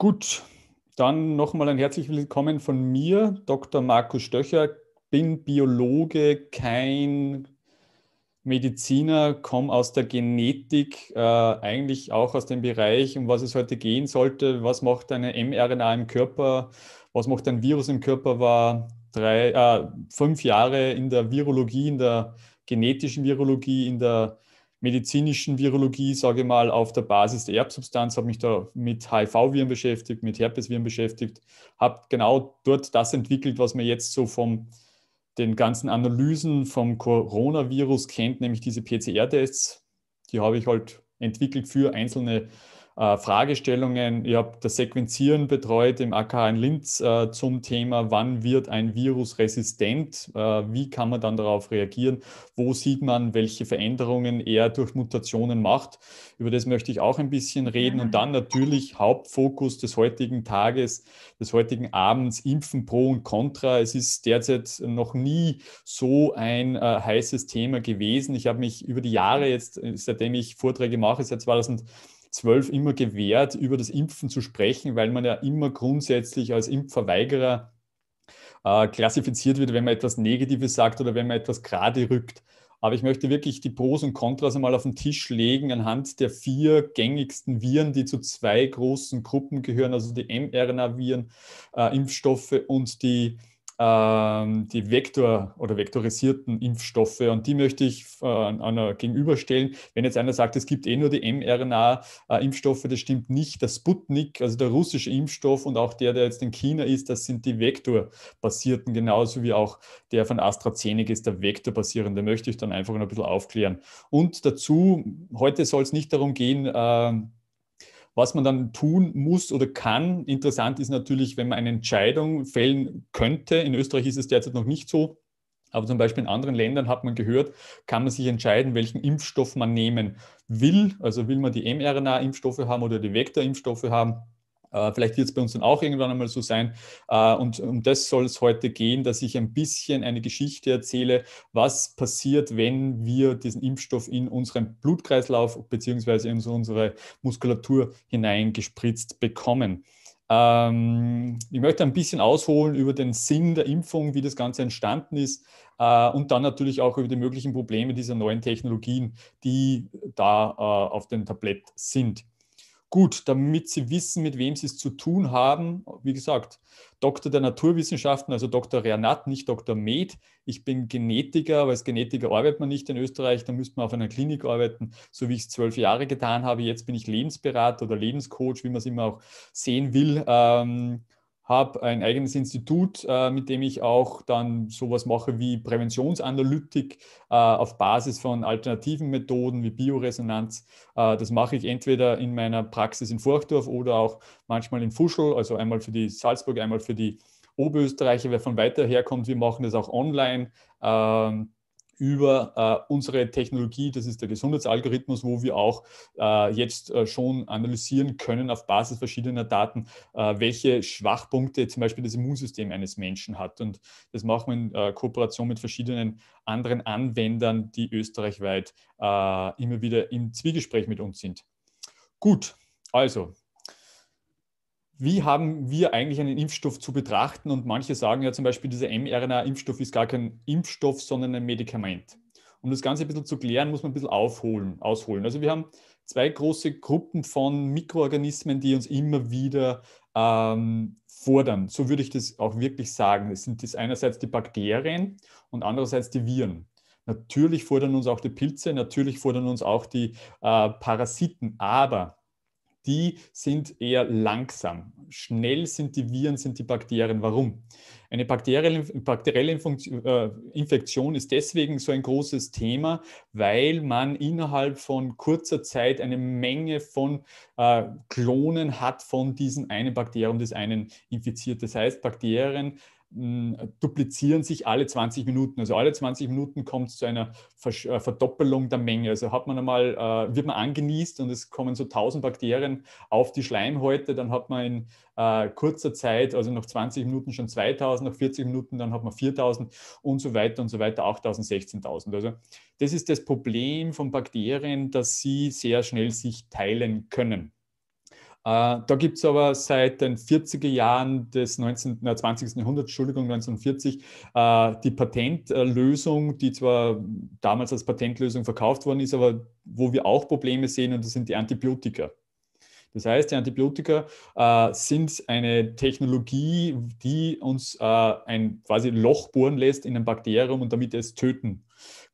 Gut, dann nochmal ein herzlich willkommen von mir, Dr. Markus Stöcher. Bin Biologe, kein Mediziner, komme aus der Genetik, äh, eigentlich auch aus dem Bereich, um was es heute gehen sollte. Was macht eine mRNA im Körper? Was macht ein Virus im Körper? War drei, äh, fünf Jahre in der Virologie, in der genetischen Virologie, in der medizinischen Virologie, sage ich mal, auf der Basis der Erbsubstanz, habe mich da mit HIV-Viren beschäftigt, mit Herpesviren beschäftigt, habe genau dort das entwickelt, was man jetzt so von den ganzen Analysen vom Coronavirus kennt, nämlich diese PCR-Tests. Die habe ich halt entwickelt für einzelne äh, Fragestellungen. Ich habe das Sequenzieren betreut im AKH in Linz äh, zum Thema, wann wird ein Virus resistent, äh, wie kann man dann darauf reagieren, wo sieht man, welche Veränderungen er durch Mutationen macht. Über das möchte ich auch ein bisschen reden. Und mhm. dann natürlich Hauptfokus des heutigen Tages, des heutigen Abends, Impfen pro und contra. Es ist derzeit noch nie so ein äh, heißes Thema gewesen. Ich habe mich über die Jahre jetzt, äh, seitdem ich Vorträge mache, seit 2000 12 immer gewährt, über das Impfen zu sprechen, weil man ja immer grundsätzlich als Impfverweigerer äh, klassifiziert wird, wenn man etwas Negatives sagt oder wenn man etwas gerade rückt. Aber ich möchte wirklich die Pros und Kontras einmal auf den Tisch legen anhand der vier gängigsten Viren, die zu zwei großen Gruppen gehören, also die mRNA-Viren, äh, Impfstoffe und die ähm, die Vektor- oder vektorisierten Impfstoffe. Und die möchte ich äh, einer gegenüberstellen. Wenn jetzt einer sagt, es gibt eh nur die mRNA-Impfstoffe, äh, das stimmt nicht. Der Sputnik, also der russische Impfstoff und auch der, der jetzt in China ist, das sind die vektorbasierten, genauso wie auch der von AstraZeneca ist der vektorbasierende. Möchte ich dann einfach noch ein bisschen aufklären. Und dazu, heute soll es nicht darum gehen, äh, was man dann tun muss oder kann, interessant ist natürlich, wenn man eine Entscheidung fällen könnte. In Österreich ist es derzeit noch nicht so, aber zum Beispiel in anderen Ländern hat man gehört, kann man sich entscheiden, welchen Impfstoff man nehmen will. Also will man die mRNA-Impfstoffe haben oder die Vektor-Impfstoffe haben äh, vielleicht wird es bei uns dann auch irgendwann einmal so sein. Äh, und um das soll es heute gehen, dass ich ein bisschen eine Geschichte erzähle, was passiert, wenn wir diesen Impfstoff in unseren Blutkreislauf bzw. in unsere Muskulatur hineingespritzt bekommen. Ähm, ich möchte ein bisschen ausholen über den Sinn der Impfung, wie das Ganze entstanden ist äh, und dann natürlich auch über die möglichen Probleme dieser neuen Technologien, die da auf dem Tablett sind. Gut, damit Sie wissen, mit wem Sie es zu tun haben, wie gesagt, Doktor der Naturwissenschaften, also Dr. Renat, nicht Dr. Med. Ich bin Genetiker, aber als Genetiker arbeitet man nicht in Österreich, da müsste man auf einer Klinik arbeiten, so wie ich es zwölf Jahre getan habe. Jetzt bin ich Lebensberater oder Lebenscoach, wie man es immer auch sehen will. Ähm, habe ein eigenes Institut, äh, mit dem ich auch dann sowas mache wie Präventionsanalytik äh, auf Basis von alternativen Methoden wie Bioresonanz. Äh, das mache ich entweder in meiner Praxis in Forchdorf oder auch manchmal in Fuschel, also einmal für die Salzburg, einmal für die Oberösterreicher, wer von weiter her kommt. Wir machen das auch online. Ähm, über äh, unsere Technologie, das ist der Gesundheitsalgorithmus, wo wir auch äh, jetzt äh, schon analysieren können auf Basis verschiedener Daten, äh, welche Schwachpunkte zum Beispiel das Immunsystem eines Menschen hat. Und das machen wir in äh, Kooperation mit verschiedenen anderen Anwendern, die österreichweit äh, immer wieder im Zwiegespräch mit uns sind. Gut, also wie haben wir eigentlich einen Impfstoff zu betrachten? Und manche sagen ja zum Beispiel, dieser mRNA-Impfstoff ist gar kein Impfstoff, sondern ein Medikament. Um das Ganze ein bisschen zu klären, muss man ein bisschen aufholen, ausholen. Also wir haben zwei große Gruppen von Mikroorganismen, die uns immer wieder ähm, fordern. So würde ich das auch wirklich sagen. Es sind das einerseits die Bakterien und andererseits die Viren. Natürlich fordern uns auch die Pilze, natürlich fordern uns auch die äh, Parasiten, aber die sind eher langsam. Schnell sind die Viren, sind die Bakterien. Warum? Eine bakterielle, bakterielle äh, Infektion ist deswegen so ein großes Thema, weil man innerhalb von kurzer Zeit eine Menge von äh, Klonen hat von diesem einen Bakterium, des einen infiziert. Das heißt, Bakterien äh, duplizieren sich alle 20 Minuten. Also alle 20 Minuten kommt es zu einer äh, Verdoppelung der Menge. Also hat man einmal, äh, wird man angenießt und es kommen so 1000 Bakterien auf die Schleimhäute, dann hat man in äh, kurzer Zeit, also nach 20 Minuten schon 2000, nach 40 Minuten dann hat man 4000 und so weiter und so weiter, 8000, 16000. Also das ist das Problem von Bakterien, dass sie sehr schnell sich teilen können. Äh, da gibt es aber seit den 40er Jahren des 19, 20. Jahrhunderts, Entschuldigung, 1940, äh, die Patentlösung, die zwar damals als Patentlösung verkauft worden ist, aber wo wir auch Probleme sehen, und das sind die Antibiotika. Das heißt, die Antibiotika äh, sind eine Technologie, die uns ein quasi Loch bohren lässt in ein Bakterium und damit es töten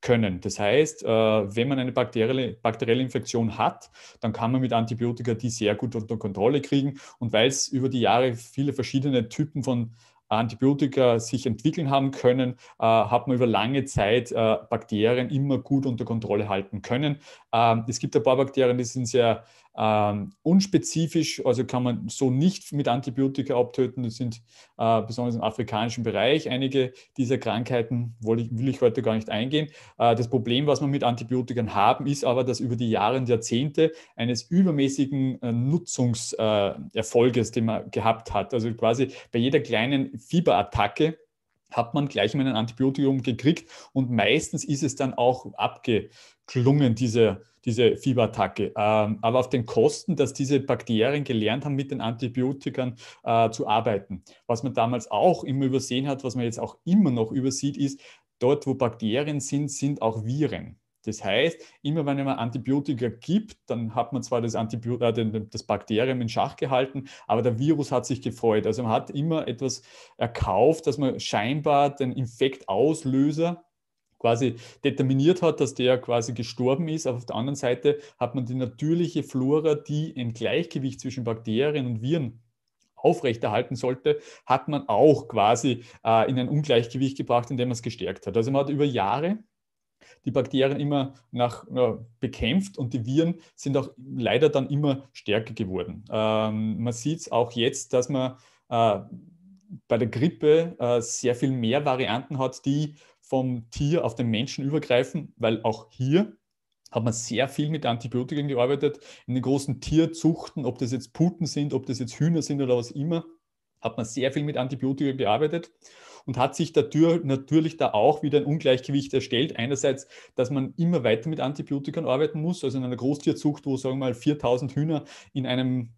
können. Das heißt, äh, wenn man eine bakterielle, bakterielle Infektion hat, dann kann man mit Antibiotika die sehr gut unter Kontrolle kriegen. Und weil es über die Jahre viele verschiedene Typen von Antibiotika sich entwickeln haben können, äh, hat man über lange Zeit äh, Bakterien immer gut unter Kontrolle halten können. Ähm, es gibt ein paar Bakterien, die sind sehr ähm, unspezifisch, also kann man so nicht mit Antibiotika abtöten. Das sind äh, besonders im afrikanischen Bereich einige dieser Krankheiten, ich, will ich heute gar nicht eingehen. Äh, das Problem, was wir mit Antibiotika haben, ist aber, dass über die Jahre und Jahrzehnte eines übermäßigen äh, Nutzungserfolges, äh, den man gehabt hat, also quasi bei jeder kleinen Fieberattacke, hat man gleich mal ein Antibiotikum gekriegt und meistens ist es dann auch abgeklungen, diese diese Fieberattacke. Ähm, aber auf den Kosten, dass diese Bakterien gelernt haben, mit den Antibiotikern äh, zu arbeiten. Was man damals auch immer übersehen hat, was man jetzt auch immer noch übersieht, ist, dort, wo Bakterien sind, sind auch Viren. Das heißt, immer wenn man Antibiotika gibt, dann hat man zwar das, Antibio äh, das Bakterium in Schach gehalten, aber der Virus hat sich gefreut. Also man hat immer etwas erkauft, dass man scheinbar den Infektauslöser quasi determiniert hat, dass der quasi gestorben ist. Aber auf der anderen Seite hat man die natürliche Flora, die ein Gleichgewicht zwischen Bakterien und Viren aufrechterhalten sollte, hat man auch quasi äh, in ein Ungleichgewicht gebracht, indem man es gestärkt hat. Also man hat über Jahre die Bakterien immer nach, äh, bekämpft und die Viren sind auch leider dann immer stärker geworden. Ähm, man sieht es auch jetzt, dass man äh, bei der Grippe äh, sehr viel mehr Varianten hat, die vom Tier auf den Menschen übergreifen, weil auch hier hat man sehr viel mit Antibiotika gearbeitet. In den großen Tierzuchten, ob das jetzt Puten sind, ob das jetzt Hühner sind oder was immer, hat man sehr viel mit Antibiotika gearbeitet und hat sich dadurch natürlich da auch wieder ein Ungleichgewicht erstellt. Einerseits, dass man immer weiter mit Antibiotika arbeiten muss, also in einer Großtierzucht, wo sagen wir mal 4000 Hühner in einem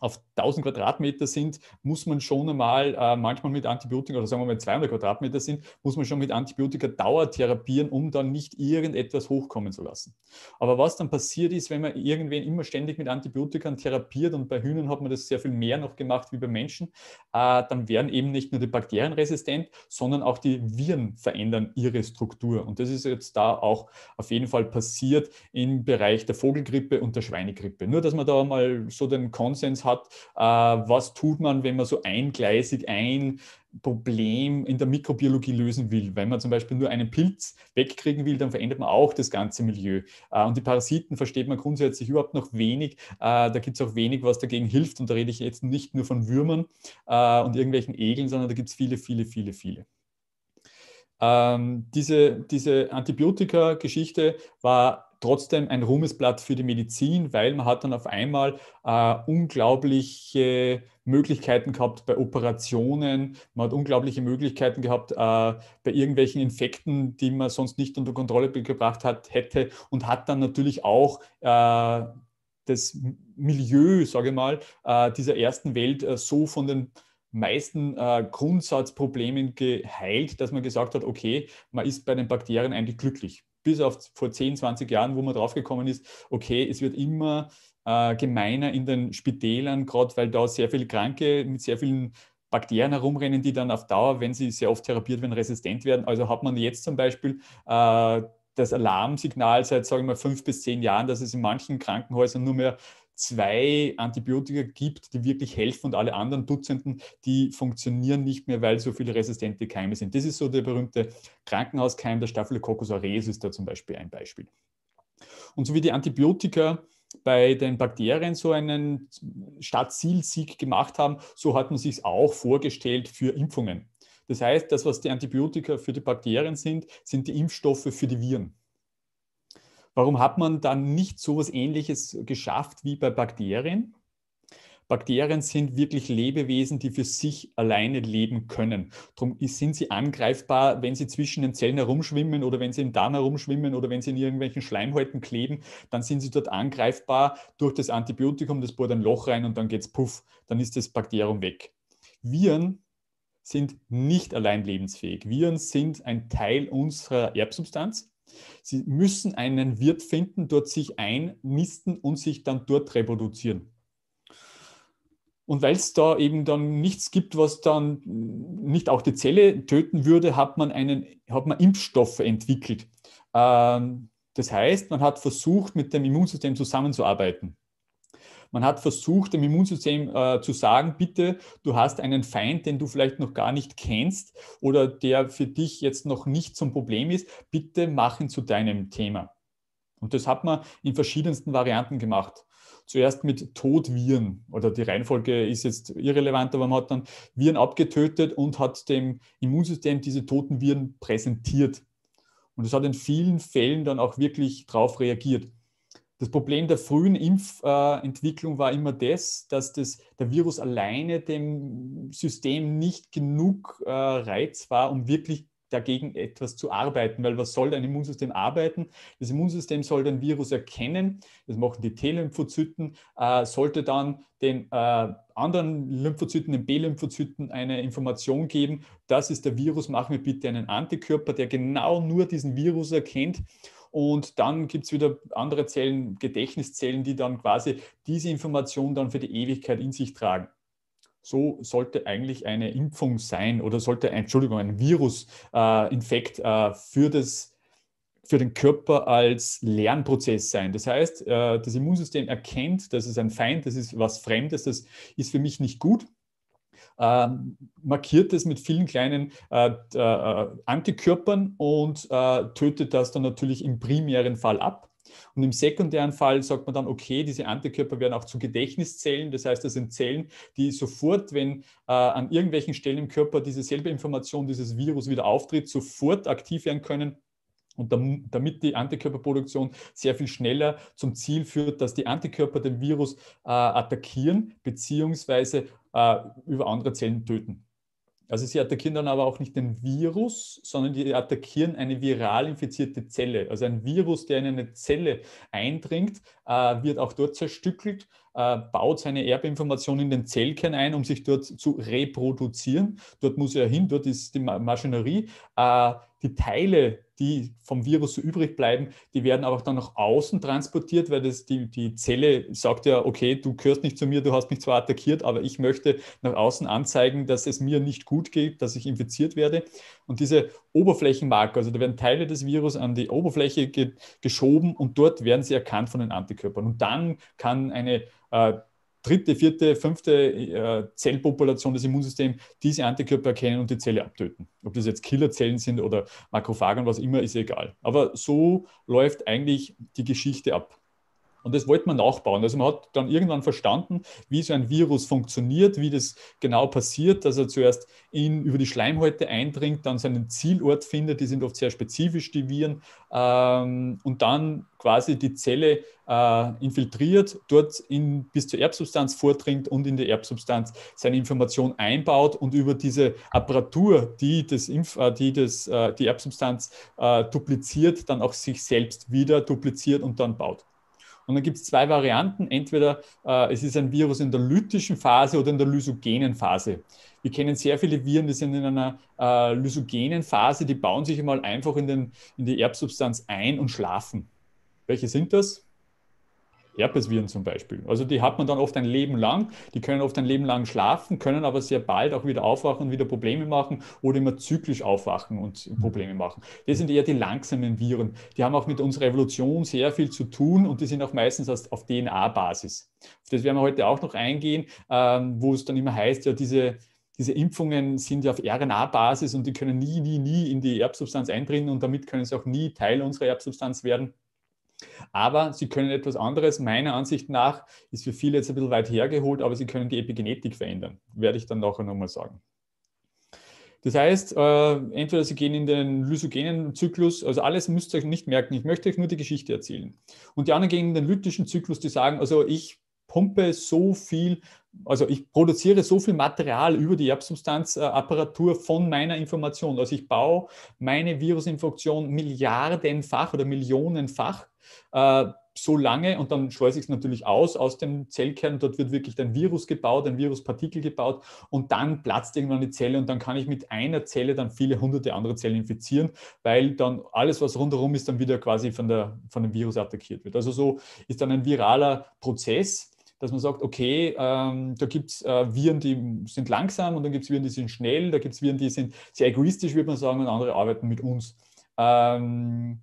auf 1000 Quadratmeter sind, muss man schon einmal äh, manchmal mit Antibiotika oder sagen wir mal 200 Quadratmeter sind, muss man schon mit Antibiotika dauertherapieren, um dann nicht irgendetwas hochkommen zu lassen. Aber was dann passiert ist, wenn man irgendwen immer ständig mit Antibiotika therapiert und bei Hühnern hat man das sehr viel mehr noch gemacht wie bei Menschen, äh, dann werden eben nicht nur die Bakterien resistent, sondern auch die Viren verändern ihre Struktur. Und das ist jetzt da auch auf jeden Fall passiert im Bereich der Vogelgrippe und der Schweinegrippe. Nur, dass man da mal so den Konsens hat, hat, äh, was tut man, wenn man so eingleisig ein Problem in der Mikrobiologie lösen will. Wenn man zum Beispiel nur einen Pilz wegkriegen will, dann verändert man auch das ganze Milieu. Äh, und die Parasiten versteht man grundsätzlich überhaupt noch wenig. Äh, da gibt es auch wenig, was dagegen hilft. Und da rede ich jetzt nicht nur von Würmern äh, und irgendwelchen Egeln, sondern da gibt es viele, viele, viele, viele. Ähm, diese, diese Antibiotika-Geschichte war trotzdem ein Ruhmesblatt für die Medizin, weil man hat dann auf einmal äh, unglaubliche Möglichkeiten gehabt bei Operationen, man hat unglaubliche Möglichkeiten gehabt äh, bei irgendwelchen Infekten, die man sonst nicht unter Kontrolle gebracht hat, hätte und hat dann natürlich auch äh, das Milieu, sage ich mal, äh, dieser ersten Welt äh, so von den meisten äh, Grundsatzproblemen geheilt, dass man gesagt hat, okay, man ist bei den Bakterien eigentlich glücklich bis auf vor 10, 20 Jahren, wo man draufgekommen ist, okay, es wird immer äh, gemeiner in den Spitälern, gerade weil da sehr viele Kranke mit sehr vielen Bakterien herumrennen, die dann auf Dauer, wenn sie sehr oft therapiert werden, resistent werden. Also hat man jetzt zum Beispiel äh, das Alarmsignal seit, sagen wir mal, fünf bis zehn Jahren, dass es in manchen Krankenhäusern nur mehr zwei Antibiotika gibt, die wirklich helfen und alle anderen Dutzenden, die funktionieren nicht mehr, weil so viele resistente Keime sind. Das ist so der berühmte Krankenhauskeim, der Staphylococcus aureus ist da zum Beispiel ein Beispiel. Und so wie die Antibiotika bei den Bakterien so einen Stadtzielsieg gemacht haben, so hat man sich auch vorgestellt für Impfungen. Das heißt, das, was die Antibiotika für die Bakterien sind, sind die Impfstoffe für die Viren. Warum hat man dann nicht so etwas Ähnliches geschafft wie bei Bakterien? Bakterien sind wirklich Lebewesen, die für sich alleine leben können. Darum sind sie angreifbar, wenn sie zwischen den Zellen herumschwimmen oder wenn sie im Darm herumschwimmen oder wenn sie in irgendwelchen Schleimhäuten kleben, dann sind sie dort angreifbar durch das Antibiotikum, das bohrt ein Loch rein und dann geht es puff, dann ist das Bakterium weg. Viren sind nicht allein lebensfähig. Viren sind ein Teil unserer Erbsubstanz. Sie müssen einen Wirt finden, dort sich einnisten und sich dann dort reproduzieren. Und weil es da eben dann nichts gibt, was dann nicht auch die Zelle töten würde, hat man, einen, hat man Impfstoffe entwickelt. Ähm, das heißt, man hat versucht, mit dem Immunsystem zusammenzuarbeiten. Man hat versucht, dem Immunsystem äh, zu sagen, bitte, du hast einen Feind, den du vielleicht noch gar nicht kennst oder der für dich jetzt noch nicht zum Problem ist, bitte mach ihn zu deinem Thema. Und das hat man in verschiedensten Varianten gemacht. Zuerst mit Todviren oder die Reihenfolge ist jetzt irrelevant, aber man hat dann Viren abgetötet und hat dem Immunsystem diese toten Viren präsentiert. Und es hat in vielen Fällen dann auch wirklich darauf reagiert. Das Problem der frühen Impfentwicklung äh, war immer das, dass das, der Virus alleine dem System nicht genug äh, Reiz war, um wirklich dagegen etwas zu arbeiten, weil was soll ein Immunsystem arbeiten? Das Immunsystem soll den Virus erkennen, das machen die T-Lymphozyten, äh, sollte dann den äh, anderen Lymphozyten, den B-Lymphozyten, eine Information geben, das ist der Virus, mach mir bitte einen Antikörper, der genau nur diesen Virus erkennt und dann gibt es wieder andere Zellen, Gedächtniszellen, die dann quasi diese Information dann für die Ewigkeit in sich tragen. So sollte eigentlich eine Impfung sein oder sollte, Entschuldigung, ein Virusinfekt äh, äh, für für den Körper als Lernprozess sein. Das heißt, äh, das Immunsystem erkennt, das ist ein Feind, das ist was Fremdes, das ist für mich nicht gut. Ähm, markiert es mit vielen kleinen äh, äh, Antikörpern und äh, tötet das dann natürlich im primären Fall ab. Und im sekundären Fall sagt man dann, okay, diese Antikörper werden auch zu Gedächtniszellen. Das heißt, das sind Zellen, die sofort, wenn äh, an irgendwelchen Stellen im Körper diese selbe Information, dieses Virus wieder auftritt, sofort aktiv werden können und damit die Antikörperproduktion sehr viel schneller zum Ziel führt, dass die Antikörper den Virus äh, attackieren bzw. Äh, über andere Zellen töten. Also sie attackieren dann aber auch nicht den Virus, sondern die attackieren eine viral infizierte Zelle. Also ein Virus, der in eine Zelle eindringt, äh, wird auch dort zerstückelt äh, baut seine Erbinformation in den Zellkern ein, um sich dort zu reproduzieren. Dort muss er hin, dort ist die Maschinerie. Äh, die Teile, die vom Virus so übrig bleiben, die werden aber dann nach außen transportiert, weil das die, die Zelle sagt ja, okay, du gehörst nicht zu mir, du hast mich zwar attackiert, aber ich möchte nach außen anzeigen, dass es mir nicht gut geht, dass ich infiziert werde. Und diese Oberflächenmarker. Also da werden Teile des Virus an die Oberfläche ge geschoben und dort werden sie erkannt von den Antikörpern. Und dann kann eine äh, dritte, vierte, fünfte äh, Zellpopulation des Immunsystems diese Antikörper erkennen und die Zelle abtöten. Ob das jetzt Killerzellen sind oder Makrophagen, was immer, ist egal. Aber so läuft eigentlich die Geschichte ab. Und das wollte man nachbauen. Also man hat dann irgendwann verstanden, wie so ein Virus funktioniert, wie das genau passiert, dass er zuerst in, über die Schleimhäute eindringt, dann seinen Zielort findet. Die sind oft sehr spezifisch, die Viren. Ähm, und dann quasi die Zelle äh, infiltriert, dort in, bis zur Erbsubstanz vordringt und in die Erbsubstanz seine Information einbaut und über diese Apparatur, die, das Impf, äh, die, das, äh, die Erbsubstanz äh, dupliziert, dann auch sich selbst wieder dupliziert und dann baut. Und dann gibt es zwei Varianten. Entweder äh, es ist ein Virus in der lytischen Phase oder in der lysogenen Phase. Wir kennen sehr viele Viren, die sind in einer äh, lysogenen Phase, die bauen sich mal einfach in, den, in die Erbsubstanz ein und schlafen. Welche sind das? Herpesviren zum Beispiel. Also die hat man dann oft ein Leben lang, die können oft ein Leben lang schlafen, können aber sehr bald auch wieder aufwachen und wieder Probleme machen oder immer zyklisch aufwachen und mhm. Probleme machen. Das sind eher die langsamen Viren. Die haben auch mit unserer Evolution sehr viel zu tun und die sind auch meistens auf DNA-Basis. das werden wir heute auch noch eingehen, ähm, wo es dann immer heißt, ja, diese diese Impfungen sind ja auf RNA-Basis und die können nie, nie, nie in die Erbsubstanz eindringen und damit können sie auch nie Teil unserer Erbsubstanz werden. Aber sie können etwas anderes, meiner Ansicht nach, ist für viele jetzt ein bisschen weit hergeholt, aber sie können die Epigenetik verändern. Werde ich dann nachher nochmal sagen. Das heißt, äh, entweder Sie gehen in den lysogenen Zyklus, also alles müsst ihr euch nicht merken, ich möchte euch nur die Geschichte erzählen. Und die anderen gehen in den lytischen Zyklus, die sagen, also ich pumpe so viel, also ich produziere so viel Material über die Erbsubstanzapparatur von meiner Information. Also ich baue meine Virusinfektion milliardenfach oder millionenfach äh, so lange und dann schleuse ich es natürlich aus aus dem Zellkern. Dort wird wirklich ein Virus gebaut, ein Viruspartikel gebaut und dann platzt irgendwann die Zelle und dann kann ich mit einer Zelle dann viele hunderte andere Zellen infizieren, weil dann alles, was rundherum ist, dann wieder quasi von, der, von dem Virus attackiert wird. Also so ist dann ein viraler Prozess dass man sagt, okay, ähm, da gibt es äh, Viren, die sind langsam und dann gibt es Viren, die sind schnell, da gibt es Viren, die sind sehr egoistisch, würde man sagen, und andere arbeiten mit uns. Ähm,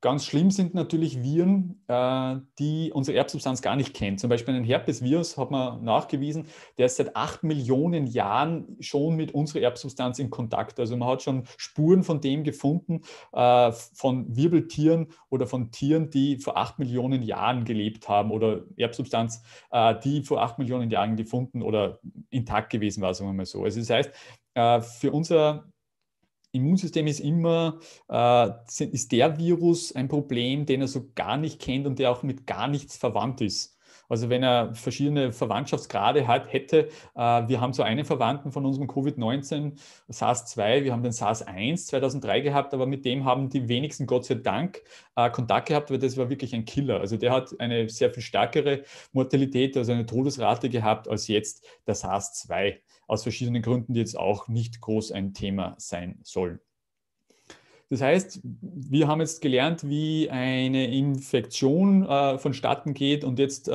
Ganz schlimm sind natürlich Viren, äh, die unsere Erbsubstanz gar nicht kennt. Zum Beispiel ein Herpesvirus hat man nachgewiesen, der ist seit acht Millionen Jahren schon mit unserer Erbsubstanz in Kontakt. Also man hat schon Spuren von dem gefunden, äh, von Wirbeltieren oder von Tieren, die vor acht Millionen Jahren gelebt haben oder Erbsubstanz, äh, die vor acht Millionen Jahren gefunden oder intakt gewesen war, sagen wir mal so. Also das heißt, für unser Immunsystem ist immer, äh, ist der Virus ein Problem, den er so gar nicht kennt und der auch mit gar nichts verwandt ist. Also wenn er verschiedene Verwandtschaftsgrade hat, hätte, äh, wir haben so einen Verwandten von unserem Covid-19, SARS-2, wir haben den SARS-1 2003 gehabt, aber mit dem haben die wenigsten Gott sei Dank äh, Kontakt gehabt, weil das war wirklich ein Killer. Also der hat eine sehr viel stärkere Mortalität, also eine Todesrate gehabt als jetzt der SARS-2 aus verschiedenen Gründen, die jetzt auch nicht groß ein Thema sein sollen. Das heißt, wir haben jetzt gelernt, wie eine Infektion äh, vonstatten geht und jetzt äh,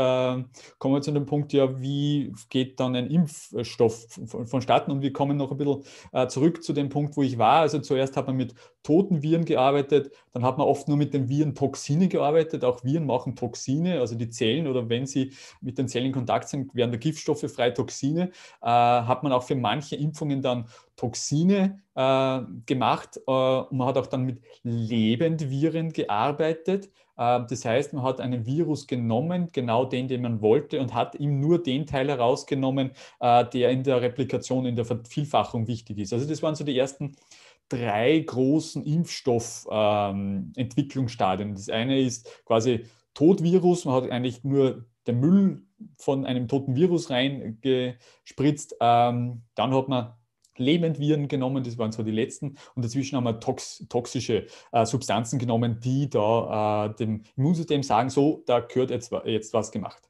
kommen wir zu dem Punkt, ja, wie geht dann ein Impfstoff vonstatten und wir kommen noch ein bisschen äh, zurück zu dem Punkt, wo ich war. Also zuerst hat man mit toten Viren gearbeitet, dann hat man oft nur mit den Viren Toxine gearbeitet. Auch Viren machen Toxine, also die Zellen oder wenn sie mit den Zellen in Kontakt sind, werden da Giftstoffe frei, Toxine. Äh, hat man auch für manche Impfungen dann Toxine äh, gemacht äh, und man hat auch dann mit Lebendviren gearbeitet. Äh, das heißt, man hat einen Virus genommen, genau den, den man wollte, und hat ihm nur den Teil herausgenommen, äh, der in der Replikation, in der Vervielfachung wichtig ist. Also das waren so die ersten äh, drei großen Impfstoffentwicklungsstadien. Ähm, das eine ist quasi Totvirus. man hat eigentlich nur den Müll von einem toten Virus reingespritzt. Ähm, dann hat man Lebendviren genommen, das waren zwar die letzten, und dazwischen haben wir tox toxische äh, Substanzen genommen, die da äh, dem Immunsystem sagen, so, da gehört jetzt, jetzt was gemacht.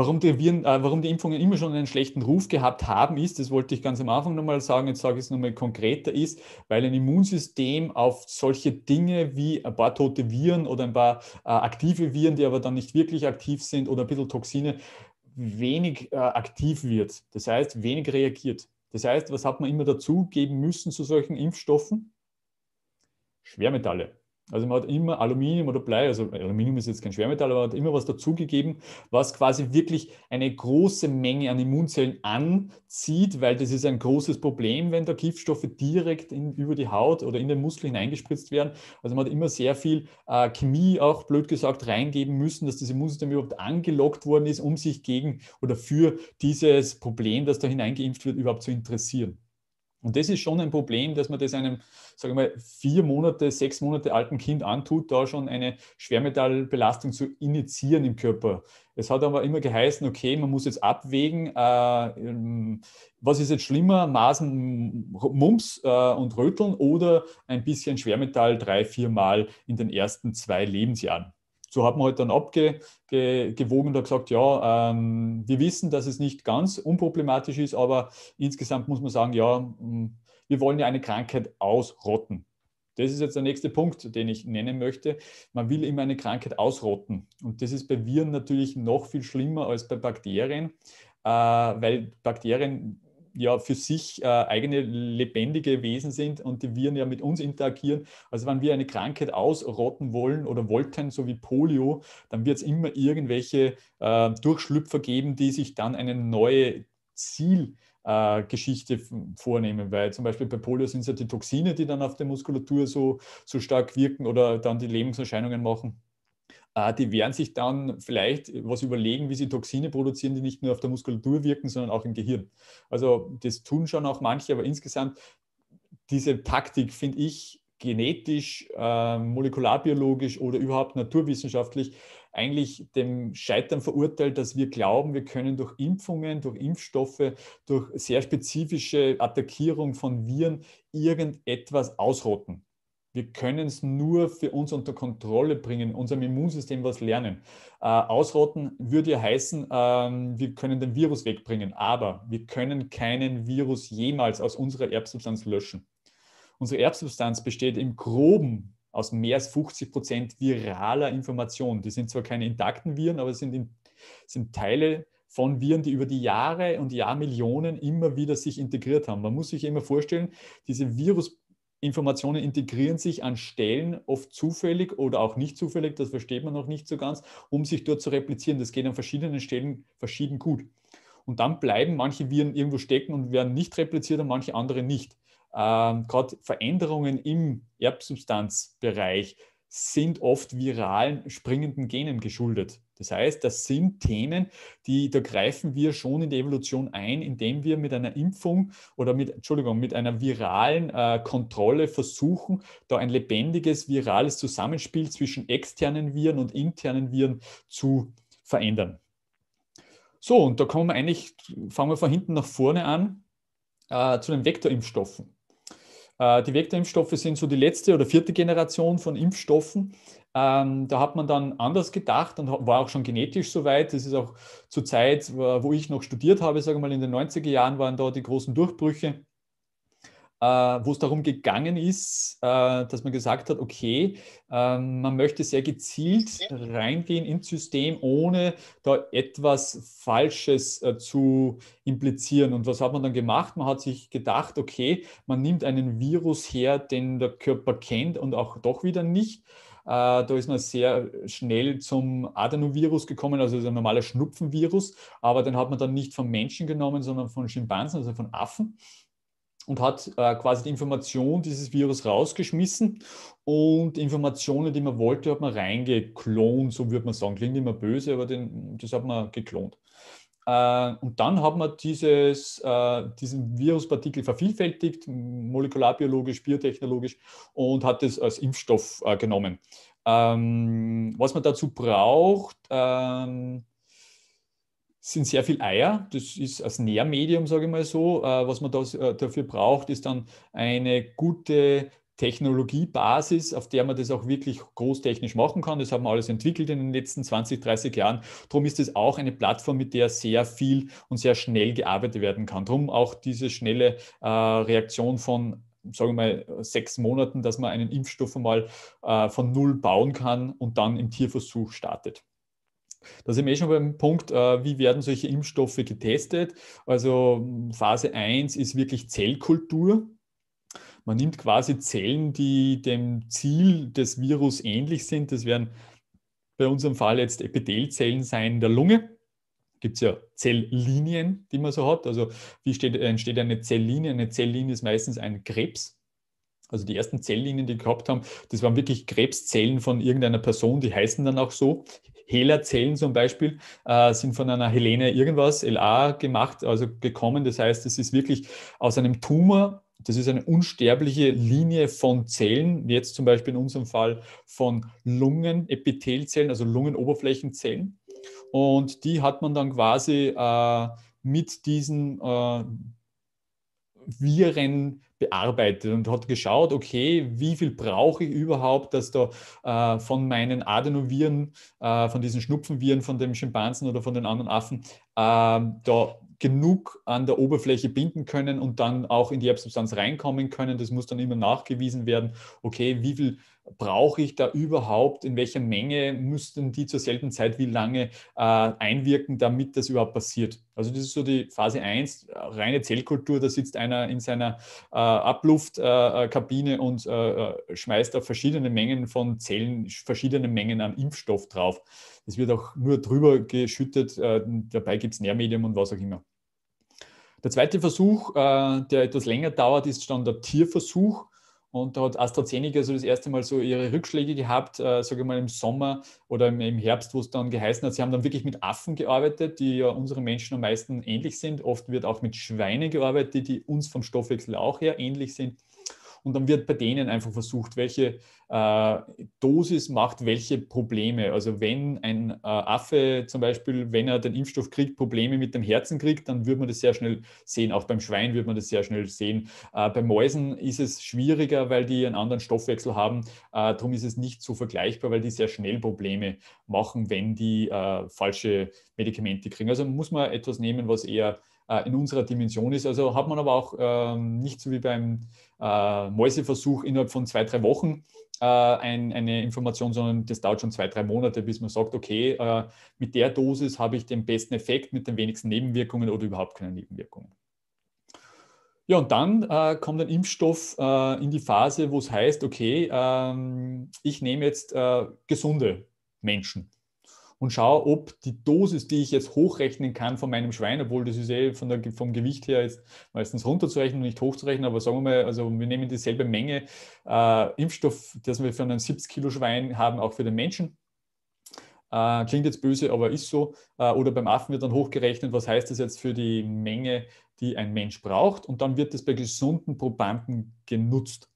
Warum die, Viren, äh, warum die Impfungen immer schon einen schlechten Ruf gehabt haben, ist, das wollte ich ganz am Anfang nochmal sagen, jetzt sage ich es nochmal konkreter, ist, weil ein Immunsystem auf solche Dinge wie ein paar tote Viren oder ein paar äh, aktive Viren, die aber dann nicht wirklich aktiv sind oder ein bisschen Toxine, wenig äh, aktiv wird. Das heißt, wenig reagiert. Das heißt, was hat man immer dazugeben müssen zu solchen Impfstoffen? Schwermetalle. Also man hat immer Aluminium oder Blei, also Aluminium ist jetzt kein Schwermetall, aber man hat immer was dazugegeben, was quasi wirklich eine große Menge an Immunzellen anzieht, weil das ist ein großes Problem, wenn da Giftstoffe direkt in, über die Haut oder in den Muskel hineingespritzt werden. Also man hat immer sehr viel äh, Chemie auch, blöd gesagt, reingeben müssen, dass das Immunsystem überhaupt angelockt worden ist, um sich gegen oder für dieses Problem, das da hineingeimpft wird, überhaupt zu interessieren. Und das ist schon ein Problem, dass man das einem, sagen wir mal, vier Monate, sechs Monate alten Kind antut, da schon eine Schwermetallbelastung zu initiieren im Körper. Es hat aber immer geheißen, okay, man muss jetzt abwägen, äh, ähm, was ist jetzt schlimmer, Maßen, Mumps äh, und Röteln oder ein bisschen Schwermetall drei, vier Mal in den ersten zwei Lebensjahren so hat man halt dann abgewogen und gesagt, ja, ähm, wir wissen, dass es nicht ganz unproblematisch ist, aber insgesamt muss man sagen, ja, mm, wir wollen ja eine Krankheit ausrotten. Das ist jetzt der nächste Punkt, den ich nennen möchte. Man will immer eine Krankheit ausrotten. Und das ist bei Viren natürlich noch viel schlimmer als bei Bakterien, äh, weil Bakterien ja für sich äh, eigene lebendige Wesen sind und die Viren ja mit uns interagieren. Also wenn wir eine Krankheit ausrotten wollen oder wollten, so wie Polio, dann wird es immer irgendwelche äh, Durchschlüpfer geben, die sich dann eine neue Ziel äh, Geschichte vornehmen, weil zum Beispiel bei Polio sind es ja die Toxine, die dann auf der Muskulatur so, so stark wirken oder dann die Lähmungserscheinungen machen. Äh, die werden sich dann vielleicht was überlegen, wie sie Toxine produzieren, die nicht nur auf der Muskulatur wirken, sondern auch im Gehirn. Also das tun schon auch manche, aber insgesamt diese Taktik finde ich genetisch, äh, molekularbiologisch oder überhaupt naturwissenschaftlich eigentlich dem Scheitern verurteilt, dass wir glauben, wir können durch Impfungen, durch Impfstoffe, durch sehr spezifische Attackierung von Viren irgendetwas ausrotten. Wir können es nur für uns unter Kontrolle bringen, unserem Immunsystem was lernen. Äh, ausrotten würde ja heißen, ähm, wir können den Virus wegbringen, aber wir können keinen Virus jemals aus unserer Erbsubstanz löschen. Unsere Erbsubstanz besteht im Groben aus mehr als 50 Prozent viraler Information. Die sind zwar keine intakten Viren, aber es sind, in, sind Teile von Viren, die über die Jahre und Jahrmillionen immer wieder sich integriert haben. Man muss sich immer vorstellen, diese Virus Informationen integrieren sich an Stellen, oft zufällig oder auch nicht zufällig, das versteht man noch nicht so ganz, um sich dort zu replizieren. Das geht an verschiedenen Stellen verschieden gut. Und dann bleiben manche Viren irgendwo stecken und werden nicht repliziert und manche andere nicht. Ähm, Gerade Veränderungen im Erbsubstanzbereich sind oft viralen springenden Genen geschuldet. Das heißt, das sind Themen, die da greifen wir schon in die Evolution ein, indem wir mit einer Impfung oder mit Entschuldigung mit einer viralen äh, Kontrolle versuchen, da ein lebendiges virales Zusammenspiel zwischen externen Viren und internen Viren zu verändern. So und da kommen wir eigentlich fangen wir von hinten nach vorne an äh, zu den Vektorimpfstoffen. Äh, die Vektorimpfstoffe sind so die letzte oder vierte Generation von Impfstoffen. Ähm, da hat man dann anders gedacht und war auch schon genetisch soweit. Das ist auch zur Zeit, wo ich noch studiert habe, sage mal in den 90er Jahren, waren da die großen Durchbrüche. Äh, wo es darum gegangen ist, äh, dass man gesagt hat, okay, ähm, man möchte sehr gezielt reingehen ins System, ohne da etwas Falsches äh, zu implizieren. Und was hat man dann gemacht? Man hat sich gedacht, okay, man nimmt einen Virus her, den der Körper kennt und auch doch wieder nicht. Da ist man sehr schnell zum Adenovirus gekommen, also ein normaler Schnupfenvirus, aber den hat man dann nicht von Menschen genommen, sondern von Schimpansen, also von Affen und hat äh, quasi die Information dieses Virus rausgeschmissen und Informationen, die man wollte, hat man reingeklont, so würde man sagen. Klingt immer böse, aber den, das hat man geklont. Äh, und dann hat man dieses, äh, diesen Viruspartikel vervielfältigt, molekularbiologisch, biotechnologisch und hat es als Impfstoff äh, genommen. Ähm, was man dazu braucht, ähm, sind sehr viel Eier. Das ist als Nährmedium, sage ich mal so. Äh, was man das, äh, dafür braucht, ist dann eine gute Technologiebasis, auf der man das auch wirklich großtechnisch machen kann. Das haben wir alles entwickelt in den letzten 20, 30 Jahren. Darum ist es auch eine Plattform, mit der sehr viel und sehr schnell gearbeitet werden kann. Darum auch diese schnelle äh, Reaktion von sagen wir mal, sechs Monaten, dass man einen Impfstoff einmal äh, von null bauen kann und dann im Tierversuch startet. Da sind wir eh schon beim Punkt, äh, wie werden solche Impfstoffe getestet? Also Phase 1 ist wirklich Zellkultur. Man nimmt quasi Zellen, die dem Ziel des Virus ähnlich sind. Das werden bei unserem Fall jetzt Epithelzellen sein der Lunge. Gibt es ja Zelllinien, die man so hat. Also wie steht, entsteht eine Zelllinie? Eine Zelllinie ist meistens ein Krebs, also die ersten Zelllinien, die wir gehabt haben, das waren wirklich Krebszellen von irgendeiner Person, die heißen dann auch so. Hela-Zellen zum Beispiel äh, sind von einer Helene irgendwas, LA, gemacht, also gekommen. Das heißt, es ist wirklich aus einem Tumor, das ist eine unsterbliche Linie von Zellen, jetzt zum Beispiel in unserem Fall von Lungenepithelzellen, also Lungenoberflächenzellen. Und die hat man dann quasi äh, mit diesen äh, Viren bearbeitet und hat geschaut, okay, wie viel brauche ich überhaupt, dass da äh, von meinen Adenoviren, äh, von diesen Schnupfenviren, von dem Schimpansen oder von den anderen Affen, ähm, da genug an der Oberfläche binden können und dann auch in die Erbsubstanz reinkommen können. Das muss dann immer nachgewiesen werden, okay, wie viel brauche ich da überhaupt, in welcher Menge müssten die zur selben Zeit wie lange äh, einwirken, damit das überhaupt passiert. Also das ist so die Phase 1, reine Zellkultur, da sitzt einer in seiner äh, Abluftkabine äh, und äh, schmeißt auf verschiedene Mengen von Zellen, verschiedene Mengen an Impfstoff drauf. Es wird auch nur drüber geschüttet, äh, dabei gibt es Nährmedium und was auch immer. Der zweite Versuch, äh, der etwas länger dauert, ist dann der Tierversuch. Und da hat AstraZeneca so das erste Mal so ihre Rückschläge gehabt, äh, sage ich mal im Sommer oder im, im Herbst, wo es dann geheißen hat, sie haben dann wirklich mit Affen gearbeitet, die ja unseren Menschen am meisten ähnlich sind. Oft wird auch mit Schweinen gearbeitet, die uns vom Stoffwechsel auch her ähnlich sind. Und dann wird bei denen einfach versucht, welche äh, Dosis macht welche Probleme. Also wenn ein äh, Affe zum Beispiel, wenn er den Impfstoff kriegt, Probleme mit dem Herzen kriegt, dann wird man das sehr schnell sehen. Auch beim Schwein wird man das sehr schnell sehen. Äh, bei Mäusen ist es schwieriger, weil die einen anderen Stoffwechsel haben. Äh, darum ist es nicht so vergleichbar, weil die sehr schnell Probleme machen, wenn die äh, falsche Medikamente kriegen. Also muss man etwas nehmen, was eher äh, in unserer Dimension ist. Also hat man aber auch ähm, nicht so wie beim äh, Mäuseversuch innerhalb von zwei, drei Wochen äh, ein, eine Information, sondern das dauert schon zwei, drei Monate, bis man sagt, okay, äh, mit der Dosis habe ich den besten Effekt mit den wenigsten Nebenwirkungen oder überhaupt keine Nebenwirkungen. Ja, und dann äh, kommt ein Impfstoff äh, in die Phase, wo es heißt, okay, ähm, ich nehme jetzt äh, gesunde Menschen und schaue, ob die Dosis, die ich jetzt hochrechnen kann von meinem Schwein, obwohl das ist eh von der, vom Gewicht her jetzt meistens runterzurechnen und nicht hochzurechnen, aber sagen wir mal, also wir nehmen dieselbe Menge äh, Impfstoff, das wir für einen 70-Kilo-Schwein haben, auch für den Menschen. Äh, klingt jetzt böse, aber ist so. Äh, oder beim Affen wird dann hochgerechnet, was heißt das jetzt für die Menge, die ein Mensch braucht. Und dann wird das bei gesunden Probanden genutzt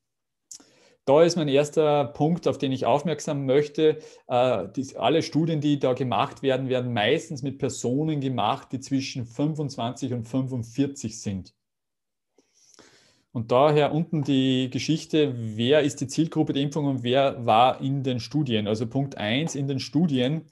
da ist mein erster Punkt, auf den ich aufmerksam möchte. Äh, dies, alle Studien, die da gemacht werden, werden meistens mit Personen gemacht, die zwischen 25 und 45 sind. Und daher unten die Geschichte, wer ist die Zielgruppe der Impfung und wer war in den Studien. Also Punkt 1, in den Studien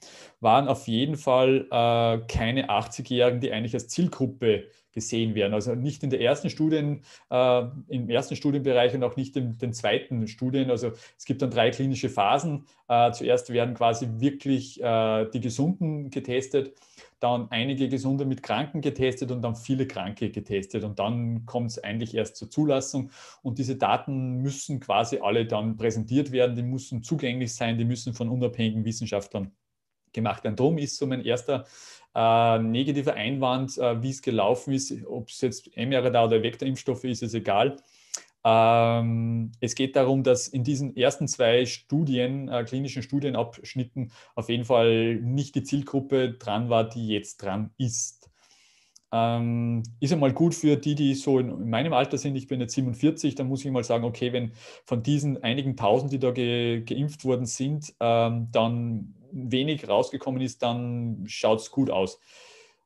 waren auf jeden Fall äh, keine 80-Jährigen, die eigentlich als Zielgruppe gesehen werden. Also nicht in der ersten Studien, äh, im ersten Studienbereich und auch nicht in den zweiten Studien. Also es gibt dann drei klinische Phasen. Äh, zuerst werden quasi wirklich äh, die Gesunden getestet, dann einige Gesunde mit Kranken getestet und dann viele Kranke getestet. Und dann kommt es eigentlich erst zur Zulassung. Und diese Daten müssen quasi alle dann präsentiert werden, die müssen zugänglich sein, die müssen von unabhängigen Wissenschaftlern gemacht werden. Drum ist so mein erster äh, negativer Einwand, äh, wie es gelaufen ist, ob es jetzt mRNA oder Vektorimpfstoffe ist, ist egal. Ähm, es geht darum, dass in diesen ersten zwei Studien, äh, klinischen Studienabschnitten, auf jeden Fall nicht die Zielgruppe dran war, die jetzt dran ist. Ähm, ist einmal gut für die, die so in, in, meinem Alter sind. Ich bin jetzt 47, dann muss ich mal sagen, okay, wenn von diesen einigen tausend, die da ge, geimpft worden sind, ähm, dann wenig rausgekommen ist, dann schaut es gut aus.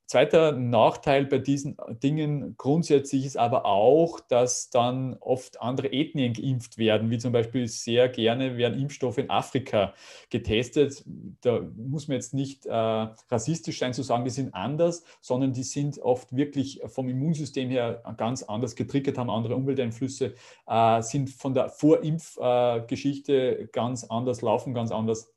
Zweiter Nachteil bei diesen Dingen grundsätzlich ist aber auch, dass dann oft andere Ethnien geimpft werden, wie zum Beispiel sehr gerne werden Impfstoffe in Afrika getestet. Da muss man jetzt nicht äh, rassistisch sein zu sagen, die sind anders, sondern die sind oft wirklich vom Immunsystem her ganz anders getriggert, haben andere Umwelteinflüsse, äh, sind von der Vorimpfgeschichte äh, ganz anders, laufen ganz anders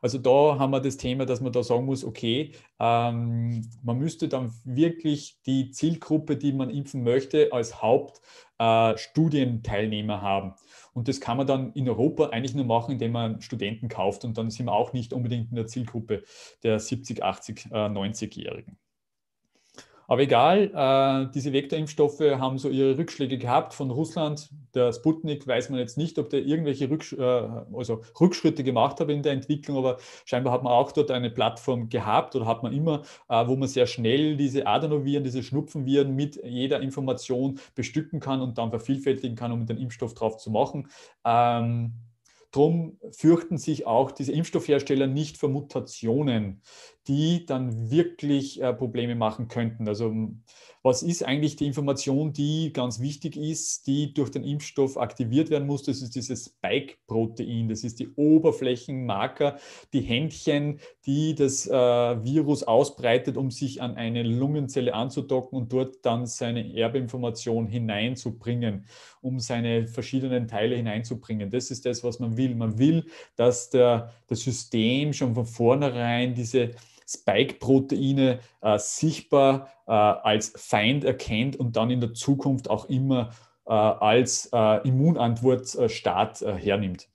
also da haben wir das Thema, dass man da sagen muss, okay, ähm, man müsste dann wirklich die Zielgruppe, die man impfen möchte, als Hauptstudienteilnehmer äh, haben. Und das kann man dann in Europa eigentlich nur machen, indem man Studenten kauft. Und dann sind wir auch nicht unbedingt in der Zielgruppe der 70, 80, äh, 90-Jährigen. Aber egal, äh, diese Vektorimpfstoffe haben so ihre Rückschläge gehabt von Russland. Der Sputnik weiß man jetzt nicht, ob der irgendwelche Rücksch äh, also Rückschritte gemacht hat in der Entwicklung, aber scheinbar hat man auch dort eine Plattform gehabt oder hat man immer, äh, wo man sehr schnell diese Adenoviren, diese Schnupfenviren mit jeder Information bestücken kann und dann vervielfältigen kann, um den Impfstoff drauf zu machen. Ähm, Drum fürchten sich auch diese Impfstoffhersteller nicht vor Mutationen, die dann wirklich äh, Probleme machen könnten. Also hm, was ist eigentlich die Information, die ganz wichtig ist, die durch den Impfstoff aktiviert werden muss? Das ist dieses Spike-Protein. Das ist die Oberflächenmarker, die Händchen, die das äh, Virus ausbreitet, um sich an eine Lungenzelle anzudocken und dort dann seine Erbinformation hineinzubringen, um seine verschiedenen Teile hineinzubringen. Das ist das, was man will. Man will, dass der, das System schon von vornherein diese Spike-Proteine äh, sichtbar äh, als Feind erkennt und dann in der Zukunft auch immer äh, als äh, Immunantwortstaat äh, hernimmt.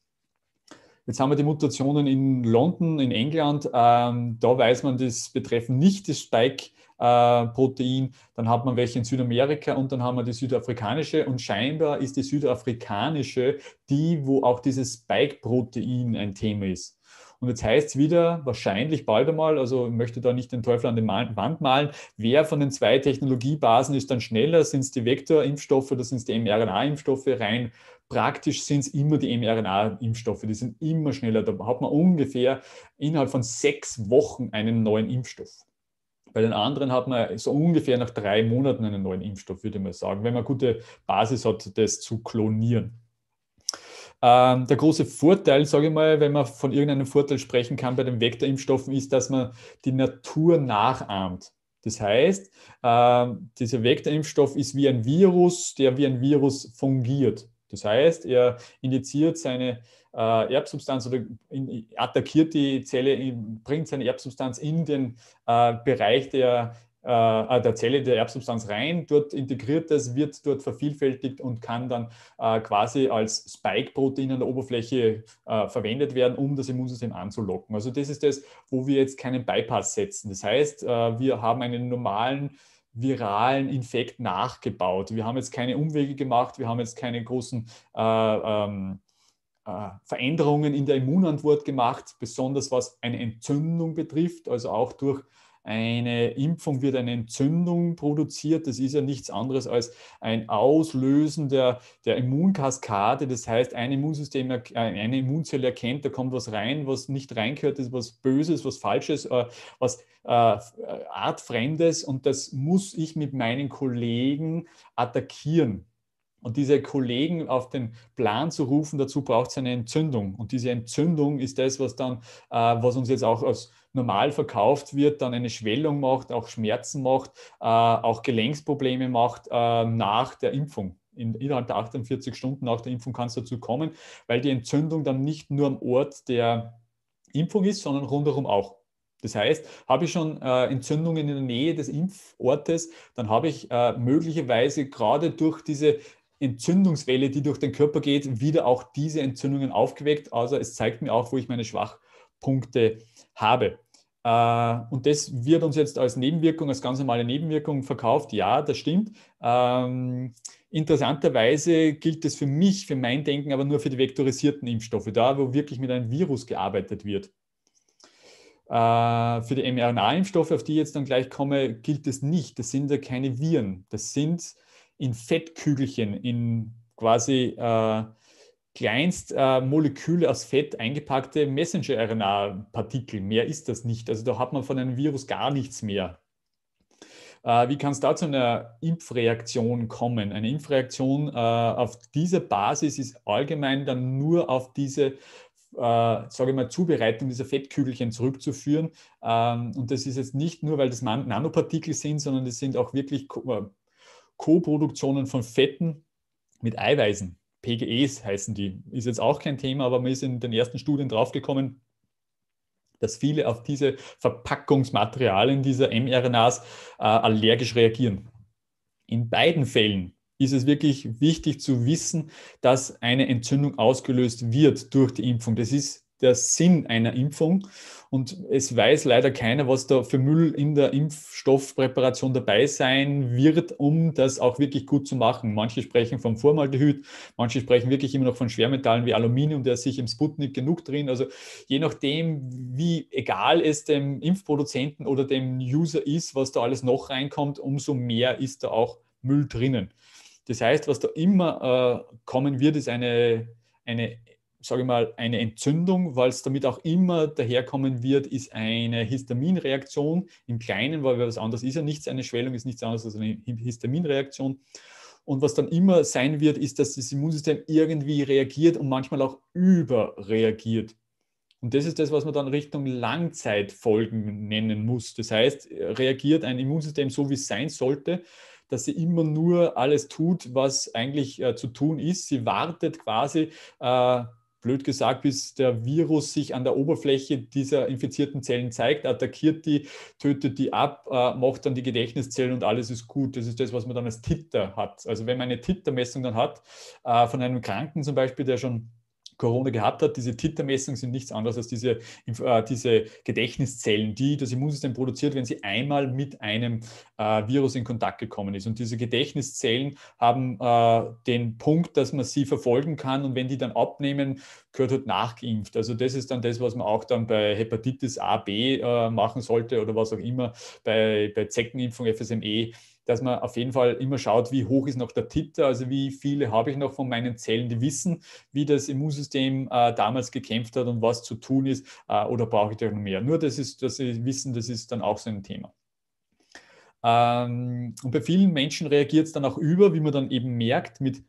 Jetzt haben wir die Mutationen in London, in England. Ähm, da weiß man, das betreffen nicht das Spike-Protein äh, Protein, dann hat man welche in Südamerika und dann haben wir die südafrikanische und scheinbar ist die südafrikanische die, wo auch dieses Spike-Protein ein Thema ist. Und jetzt heißt es wieder, wahrscheinlich bald einmal, also ich möchte da nicht den Teufel an die Wand malen, wer von den zwei Technologiebasen ist dann schneller? Sind es die Vektorimpfstoffe oder sind es die mRNA-Impfstoffe? Rein praktisch sind es immer die mRNA-Impfstoffe, die sind immer schneller. Da hat man ungefähr innerhalb von sechs Wochen einen neuen Impfstoff. Bei den anderen hat man so ungefähr nach drei Monaten einen neuen Impfstoff, würde ich mal sagen, wenn man gute Basis hat, das zu klonieren. Ähm, der große Vorteil, sage ich mal, wenn man von irgendeinem Vorteil sprechen kann bei den Vektorimpfstoffen, ist, dass man die Natur nachahmt. Das heißt, ähm, dieser Vektorimpfstoff ist wie ein Virus, der wie ein Virus fungiert. Das heißt, er injiziert seine äh, Erbsubstanz oder in, attackiert die Zelle, in, bringt seine Erbsubstanz in den äh, Bereich der, äh, äh der Zelle, der Erbsubstanz rein, dort integriert das, wird dort vervielfältigt und kann dann äh, quasi als Spike-Protein an der Oberfläche äh, verwendet werden, um das Immunsystem anzulocken. Also das ist das, wo wir jetzt keinen Bypass setzen. Das heißt, wir haben einen normalen viralen Infekt nachgebaut. Wir haben jetzt keine Umwege gemacht, wir haben jetzt keine großen äh, ähm, äh, Veränderungen in der Immunantwort gemacht, besonders was eine Entzündung betrifft. Also auch durch eine Impfung wird eine Entzündung produziert. Das ist ja nichts anderes als ein Auslösen der, der Immunkaskade. Das heißt, ein Immunsystem, äh, eine Immunzelle erkennt, da kommt was rein, was nicht reinkört, ist, was Böses, was Falsches, äh, was äh, artfremdes. Und das muss ich mit meinen Kollegen attackieren und diese Kollegen auf den Plan zu rufen, dazu braucht es eine Entzündung. Und diese Entzündung ist das, was dann, äh, was uns jetzt auch als normal verkauft wird, dann eine Schwellung macht, auch Schmerzen macht, äh, auch Gelenksprobleme macht äh, nach der Impfung. In, innerhalb der 48 Stunden nach der Impfung kann es dazu kommen, weil die Entzündung dann nicht nur am Ort der Impfung ist, sondern rundherum auch. Das heißt, habe ich schon äh, Entzündungen in der Nähe des Impfortes, dann habe ich äh, möglicherweise gerade durch diese Entzündungswelle, die durch den Körper geht, wieder auch diese Entzündungen aufgeweckt. Also es zeigt mir auch, wo ich meine Schwachpunkte habe. Äh, und das wird uns jetzt als Nebenwirkung, als ganz normale Nebenwirkung verkauft. Ja, das stimmt. Ähm, interessanterweise gilt das für mich, für mein Denken, aber nur für die vektorisierten Impfstoffe, da wo wirklich mit einem Virus gearbeitet wird. Äh, für die mRNA-Impfstoffe, auf die ich jetzt dann gleich komme, gilt das nicht. Das sind ja keine Viren. Das sind in Fettkügelchen, in quasi äh, Kleinstmoleküle äh, aus Fett eingepackte Messenger-RNA-Partikel. Mehr ist das nicht. Also da hat man von einem Virus gar nichts mehr. Äh, wie kann es da zu einer Impfreaktion kommen? Eine Impfreaktion äh, auf dieser Basis ist allgemein dann nur auf diese äh, sage ich mal, Zubereitung dieser Fettkügelchen zurückzuführen. Ähm, und das ist jetzt nicht nur, weil das Nanopartikel sind, sondern das sind auch wirklich Co-Produktionen von Fetten mit Eiweißen. PGEs heißen die. Ist jetzt auch kein Thema, aber man ist in den ersten Studien draufgekommen, dass viele auf diese Verpackungsmaterialien dieser mRNAs äh, allergisch reagieren. In beiden Fällen ist es wirklich wichtig zu wissen, dass eine Entzündung ausgelöst wird durch die Impfung. Das ist der Sinn einer Impfung. Und es weiß leider keiner, was da für Müll in der Impfstoffpräparation dabei sein wird, um das auch wirklich gut zu machen. Manche sprechen vom Formaldehyd, manche sprechen wirklich immer noch von Schwermetallen wie Aluminium, der sich im Sputnik genug drin. Also je nachdem, wie egal es dem Impfproduzenten oder dem User ist, was da alles noch reinkommt, umso mehr ist da auch Müll drinnen. Das heißt, was da immer äh, kommen wird, ist eine, eine sage ich mal, eine Entzündung, weil es damit auch immer daherkommen wird, ist eine Histaminreaktion im Kleinen, weil was anderes ist ja nichts, eine Schwellung ist nichts anderes als eine Histaminreaktion. Und was dann immer sein wird, ist, dass das Immunsystem irgendwie reagiert und manchmal auch überreagiert. Und das ist das, was man dann Richtung Langzeitfolgen nennen muss. Das heißt, reagiert ein Immunsystem so, wie es sein sollte, dass sie immer nur alles tut, was eigentlich äh, zu tun ist. Sie wartet quasi äh, blöd gesagt, bis der Virus sich an der Oberfläche dieser infizierten Zellen zeigt, attackiert die, tötet die ab, äh, macht dann die Gedächtniszellen und alles ist gut. Das ist das, was man dann als Titer hat. Also wenn man eine Titermessung dann hat, äh, von einem Kranken zum Beispiel, der schon Corona gehabt hat. Diese Titermessungen sind nichts anderes als diese, äh, diese Gedächtniszellen, die das Immunsystem produziert, wenn sie einmal mit einem äh, Virus in Kontakt gekommen ist. Und diese Gedächtniszellen haben äh, den Punkt, dass man sie verfolgen kann und wenn die dann abnehmen, gehört halt nachgeimpft. Also das ist dann das, was man auch dann bei Hepatitis A, B äh, machen sollte oder was auch immer, bei, bei Zeckenimpfung, FSME dass man auf jeden Fall immer schaut, wie hoch ist noch der Titer, also wie viele habe ich noch von meinen Zellen, die wissen, wie das Immunsystem äh, damals gekämpft hat und was zu tun ist äh, oder brauche ich da noch mehr. Nur, das ist, dass sie wissen, das ist dann auch so ein Thema. Ähm, und bei vielen Menschen reagiert es dann auch über, wie man dann eben merkt, mit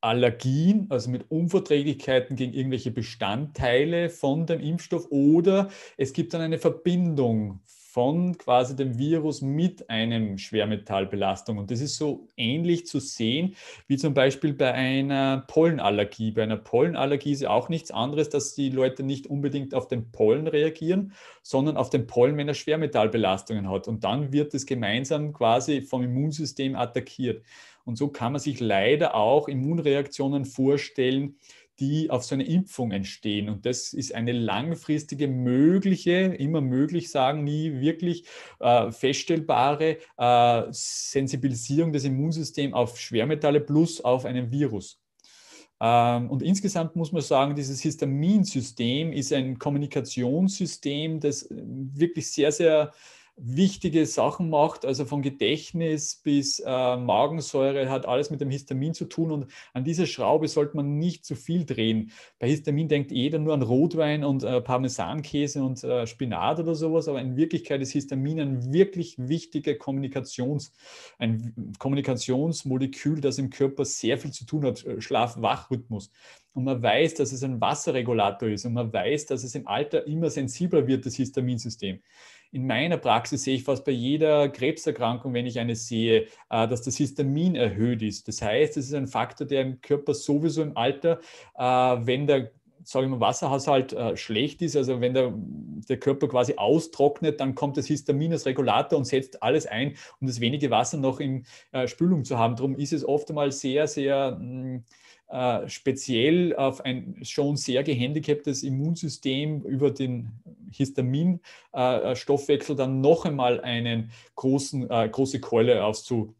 Allergien, also mit Unverträglichkeiten gegen irgendwelche Bestandteile von dem Impfstoff oder es gibt dann eine Verbindung von quasi dem Virus mit einem Schwermetallbelastung. Und das ist so ähnlich zu sehen wie zum Beispiel bei einer Pollenallergie. Bei einer Pollenallergie ist ja auch nichts anderes, dass die Leute nicht unbedingt auf den Pollen reagieren, sondern auf den Pollen, wenn er Schwermetallbelastungen hat. Und dann wird es gemeinsam quasi vom Immunsystem attackiert. Und so kann man sich leider auch Immunreaktionen vorstellen, die auf so eine Impfung entstehen. Und das ist eine langfristige, mögliche, immer möglich sagen, nie wirklich äh, feststellbare äh, Sensibilisierung des Immunsystems auf Schwermetalle plus auf einen Virus. Ähm, und insgesamt muss man sagen, dieses Histaminsystem ist ein Kommunikationssystem, das äh, wirklich sehr, sehr wichtige Sachen macht, also von Gedächtnis bis äh, Magensäure, hat alles mit dem Histamin zu tun und an dieser Schraube sollte man nicht zu viel drehen. Bei Histamin denkt jeder nur an Rotwein und äh, Parmesankäse und äh, Spinat oder sowas, aber in Wirklichkeit ist Histamin ein wirklich wichtiger Kommunikations, Kommunikationsmolekül, das im Körper sehr viel zu tun hat, äh, Schlaf-Wach-Rhythmus und man weiß, dass es ein Wasserregulator ist und man weiß, dass es im Alter immer sensibler wird, das Histaminsystem in meiner Praxis sehe ich fast bei jeder Krebserkrankung, wenn ich eine sehe, äh, dass das Histamin erhöht ist. Das heißt, es ist ein Faktor, der im Körper sowieso im Alter, äh, wenn der sage ich mal, Wasserhaushalt äh, schlecht ist, also wenn der, der Körper quasi austrocknet, dann kommt das Histamin als Regulator und setzt alles ein, um das wenige Wasser noch in äh, Spülung zu haben. Darum ist es oft einmal sehr, sehr mh, hm, äh, speziell auf ein schon sehr gehandicaptes Immunsystem über den Histaminstoffwechsel äh, äh dann noch einmal eine äh, große Keule auszujagen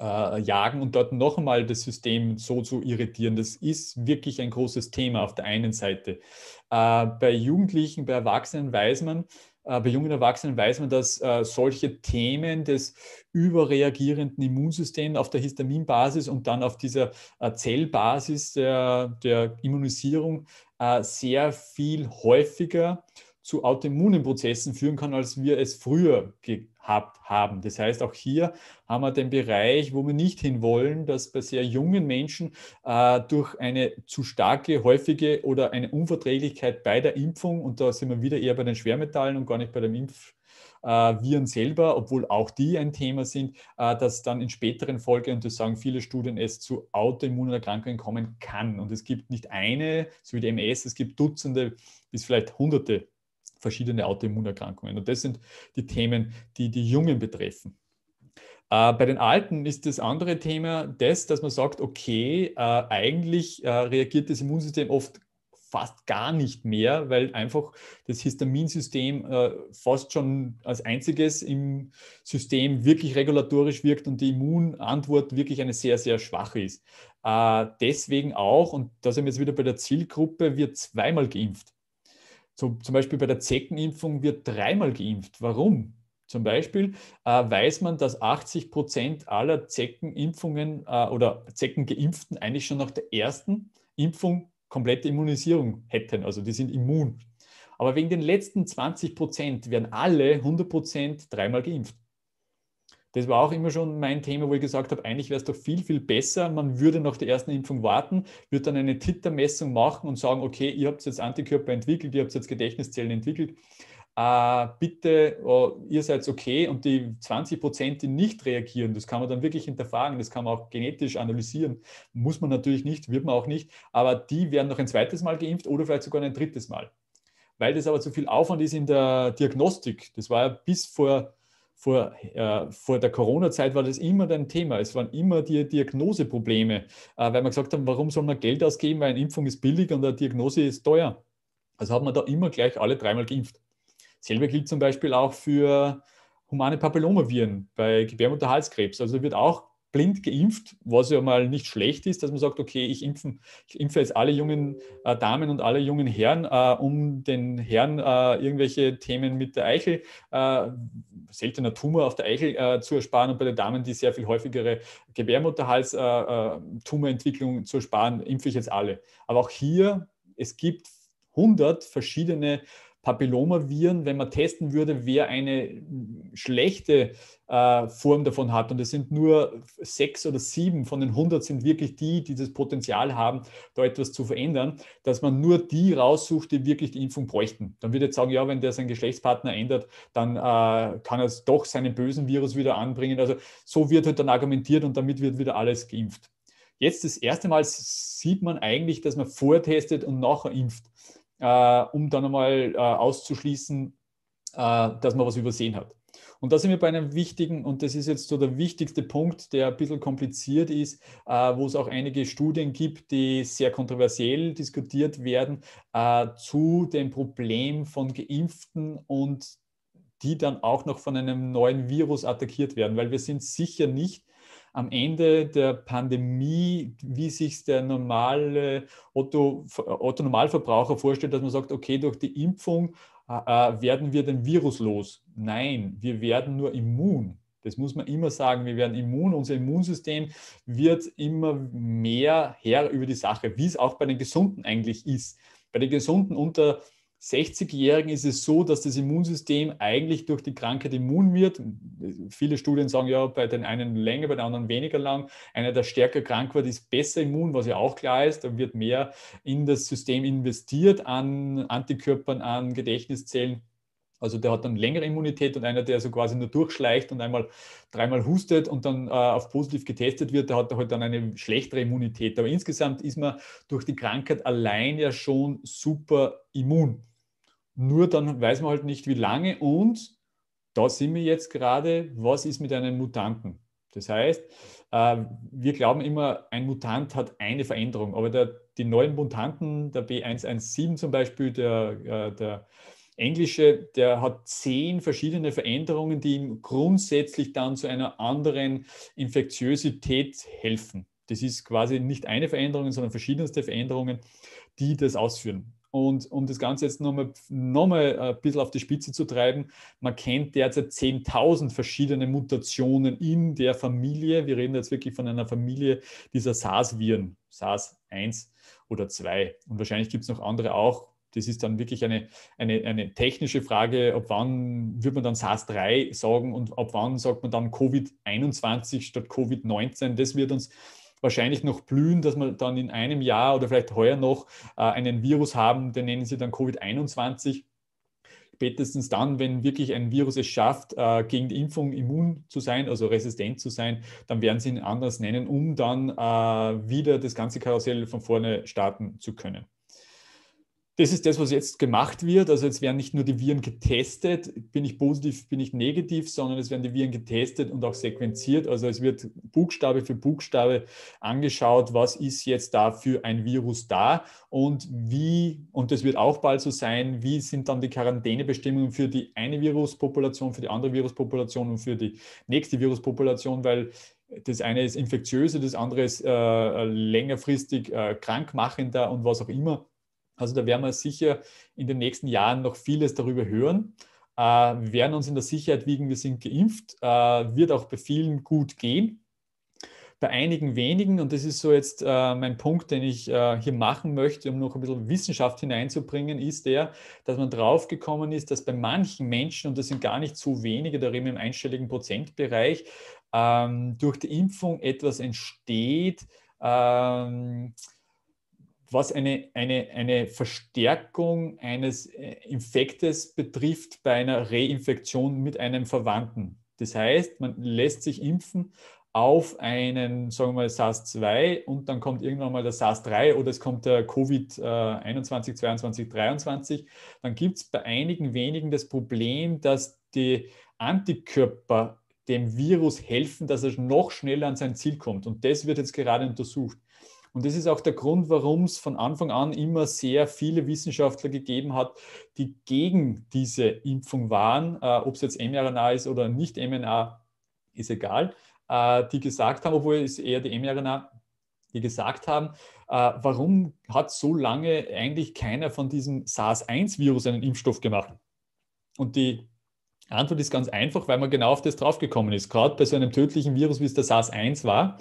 äh, und dort noch einmal das System so zu irritieren. Das ist wirklich ein großes Thema auf der einen Seite. bei Jugendlichen, bei Erwachsenen weiß man, äh, bei jungen Erwachsenen weiß man, dass äh, solche Themen des überreagierenden Immunsystems auf der Histaminbasis und dann auf dieser äh, Zellbasis der, der Immunisierung sehr viel häufiger zu autoimmunen Prozessen führen kann, als wir es früher ge habt, haben. Das heißt, auch hier haben wir den Bereich, wo wir nicht hinwollen, dass bei sehr jungen Menschen äh, durch eine zu starke, häufige oder eine Unverträglichkeit bei der Impfung, und da sind wir wieder eher bei den Schwermetallen und gar nicht bei dem Impf, äh, Viren selber, obwohl auch die ein Thema sind, äh, dass dann in späteren Folgen, und das sagen viele Studien, es zu Autoimmunerkrankungen kommen kann. Und es gibt nicht eine, so wie die MS, es gibt Dutzende bis vielleicht Hunderte verschiedene Autoimmunerkrankungen. Und das sind die Themen, die die Jungen betreffen. Äh, bei den Alten ist das andere Thema das, dass man sagt, okay, äh, eigentlich äh, reagiert das Immunsystem oft fast gar nicht mehr, weil einfach das Histaminsystem äh, fast schon als einziges im System wirklich regulatorisch wirkt und die Immunantwort wirklich eine sehr, sehr schwache ist. Äh, deswegen auch, und da sind wir jetzt wieder bei der Zielgruppe, wird zweimal geimpft. So, zum Beispiel bei der Zeckenimpfung wird dreimal geimpft. Warum? Zum Beispiel äh, weiß man, dass 80 Prozent aller Zeckenimpfungen äh, oder Zeckengeimpften eigentlich schon nach der ersten Impfung komplette Immunisierung hätten. Also die sind immun. Aber wegen den letzten 20 Prozent werden alle 100 Prozent dreimal geimpft. Das war auch immer schon mein Thema, wo ich gesagt habe, eigentlich wäre es doch viel, viel besser. Man würde nach der ersten Impfung warten, würde dann eine Titermessung machen und sagen, okay, ihr habt jetzt Antikörper entwickelt, ihr habt jetzt Gedächtniszellen entwickelt. Äh, bitte, oh, ihr seid okay und die 20 Prozent, die nicht reagieren, das kann man dann wirklich hinterfragen, das kann man auch genetisch analysieren. Muss man natürlich nicht, wird man auch nicht, aber die werden noch ein zweites Mal geimpft oder vielleicht sogar ein drittes Mal. Weil das aber zu viel Aufwand ist in der Diagnostik. Das war ja bis vor vor, äh, vor der Corona-Zeit war das immer ein Thema. Es waren immer die Diagnoseprobleme, äh, weil man gesagt haben, warum soll man Geld ausgeben, weil eine Impfung ist billig und eine Diagnose ist teuer. Also hat man da immer gleich alle dreimal geimpft. Selber gilt zum Beispiel auch für humane Papillomaviren bei Gebärmutterhalskrebs. Also wird auch blind geimpft, was ja mal nicht schlecht ist, dass man sagt, okay, ich, impfen, ich impfe jetzt alle jungen äh, Damen und alle jungen Herren, äh, um den Herren äh, irgendwelche Themen mit der Eichel, äh, seltener Tumor auf der Eichel äh, zu ersparen und bei den Damen die sehr viel häufigere Gebärmutterhals-Tumorentwicklung äh, zu ersparen, impfe ich jetzt alle. Aber auch hier, es gibt 100 verschiedene Papillomaviren, wenn man testen würde, wer eine schlechte äh, Form davon hat, und es sind nur sechs oder sieben von den 100 sind wirklich die, die das Potenzial haben, da etwas zu verändern, dass man nur die raussucht, die wirklich die Impfung bräuchten. Dann würde ich sagen, ja, wenn der seinen Geschlechtspartner ändert, dann äh, kann er doch seinen bösen Virus wieder anbringen. Also so wird halt dann argumentiert und damit wird wieder alles geimpft. Jetzt das erste Mal sieht man eigentlich, dass man vortestet und nachher impft. Äh, um dann einmal äh, auszuschließen, äh, dass man was übersehen hat. Und da sind wir bei einem wichtigen, und das ist jetzt so der wichtigste Punkt, der ein bisschen kompliziert ist, äh, wo es auch einige Studien gibt, die sehr kontroversiell diskutiert werden, äh, zu dem Problem von Geimpften und die dann auch noch von einem neuen Virus attackiert werden, weil wir sind sicher nicht am Ende der Pandemie, wie sich der normale Otto, Otto Normalverbraucher vorstellt, dass man sagt, okay, durch die Impfung äh, äh, werden wir den Virus los. Nein, wir werden nur immun. Das muss man immer sagen. Wir werden immun. Unser Immunsystem wird immer mehr Herr über die Sache, wie es auch bei den Gesunden eigentlich ist. Bei den Gesunden unter 60-Jährigen ist es so, dass das Immunsystem eigentlich durch die Krankheit immun wird. Viele Studien sagen ja, bei den einen länger, bei den anderen weniger lang. Einer, der stärker krank wird, ist besser immun, was ja auch klar ist. Da wird mehr in das System investiert an Antikörpern, an Gedächtniszellen. Also der hat dann längere Immunität und einer, der so quasi nur durchschleicht und einmal dreimal hustet und dann äh, auf positiv getestet wird, der hat halt dann eine schlechtere Immunität. Aber insgesamt ist man durch die Krankheit allein ja schon super immun. Nur dann weiß man halt nicht, wie lange und da sind wir jetzt gerade, was ist mit einem Mutanten? Das heißt, äh, wir glauben immer, ein Mutant hat eine Veränderung, aber der, die neuen Mutanten, der B117 zum Beispiel, der, äh, der englische, der hat zehn verschiedene Veränderungen, die ihm grundsätzlich dann zu einer anderen Infektiosität helfen. Das ist quasi nicht eine Veränderung, sondern verschiedenste Veränderungen, die das ausführen. Und um das Ganze jetzt nochmal noch mal äh, ein bisschen auf die Spitze zu treiben, man kennt derzeit 10.000 verschiedene Mutationen in der Familie. Wir reden jetzt wirklich von einer Familie dieser SARS-Viren, SARS 1 oder 2. Und wahrscheinlich gibt es noch andere auch. Das ist dann wirklich eine, eine, eine technische Frage, ab wann wird man dann SARS-3 sagen und ab wann sagt man dann Covid-21 statt Covid-19. Das wird uns wahrscheinlich noch blühen, dass wir dann in einem Jahr oder vielleicht heuer noch äh, einen Virus haben, den nennen sie dann Covid-21. Spätestens dann, wenn wirklich ein Virus es schafft, äh, gegen die Impfung immun zu sein, also resistent zu sein, dann werden sie ihn anders nennen, um dann äh, wieder das ganze Karussell von vorne starten zu können das ist das, was jetzt gemacht wird. Also jetzt werden nicht nur die Viren getestet, bin ich positiv, bin ich negativ, sondern es werden die Viren getestet und auch sequenziert. Also es wird Buchstabe für Buchstabe angeschaut, was ist jetzt da für ein Virus da und wie, und das wird auch bald so sein, wie sind dann die Quarantänebestimmungen für die eine Viruspopulation, für die andere Viruspopulation und für die nächste Viruspopulation, weil das eine ist infektiöser, das andere ist äh, längerfristig äh, krankmachender und was auch immer. Also da werden wir sicher in den nächsten Jahren noch vieles darüber hören. Äh, werden uns in der Sicherheit wiegen, wir sind geimpft, äh, wird auch bei vielen gut gehen. Bei einigen wenigen, und das ist so jetzt äh, mein Punkt, den ich äh, hier machen möchte, um noch ein bisschen Wissenschaft hineinzubringen, ist der, dass man draufgekommen ist, dass bei manchen Menschen, und das sind gar nicht so wenige, da reden wir im einstelligen Prozentbereich, ähm, durch die Impfung etwas entsteht, ähm, was eine, eine, eine Verstärkung eines äh, Infektes betrifft bei einer Reinfektion mit einem Verwandten. Das heißt, man lässt sich impfen auf einen, sagen wir mal, SARS-2 und dann kommt irgendwann mal der SARS-3 oder es kommt der Covid-21, 22, 23, dann gibt es bei einigen wenigen das Problem, dass die Antikörper dem Virus helfen, dass er noch schneller an sein Ziel kommt. Und das wird jetzt gerade untersucht. Und das ist auch der Grund, warum es von Anfang an immer sehr viele Wissenschaftler gegeben hat, die gegen diese Impfung waren, äh, ob es jetzt mRNA ist oder nicht mRNA, ist egal, äh, die gesagt haben, obwohl es eher die mRNA, die gesagt haben, äh, warum hat so lange eigentlich keiner von diesem SARS-1-Virus einen Impfstoff gemacht? Und die Antwort ist ganz einfach, weil man genau auf das draufgekommen ist. Gerade bei so einem tödlichen Virus, wie es der SARS-1 war,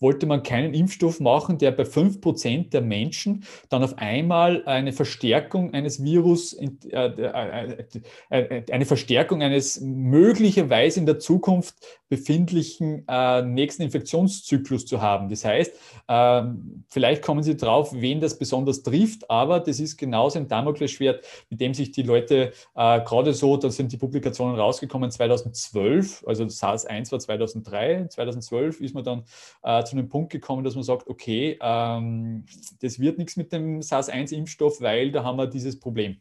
wollte man keinen Impfstoff machen, der bei 5% der Menschen dann auf einmal eine Verstärkung eines Virus, äh, äh, äh, eine Verstärkung eines möglicherweise in der Zukunft befindlichen nächsten Infektionszyklus zu haben. Das heißt, ähm, vielleicht kommen Sie drauf, wen das besonders trifft, aber das ist genauso ein Damoklesschwert, mit dem sich die Leute gerade so, da sind die Publikationen rausgekommen 2012, also SARS-1 war 2003, 2012 ist man dann 2012 zu einem Punkt gekommen, dass man sagt, okay, ähm, das wird nichts mit dem SARS-1-Impfstoff, weil da haben wir dieses Problem.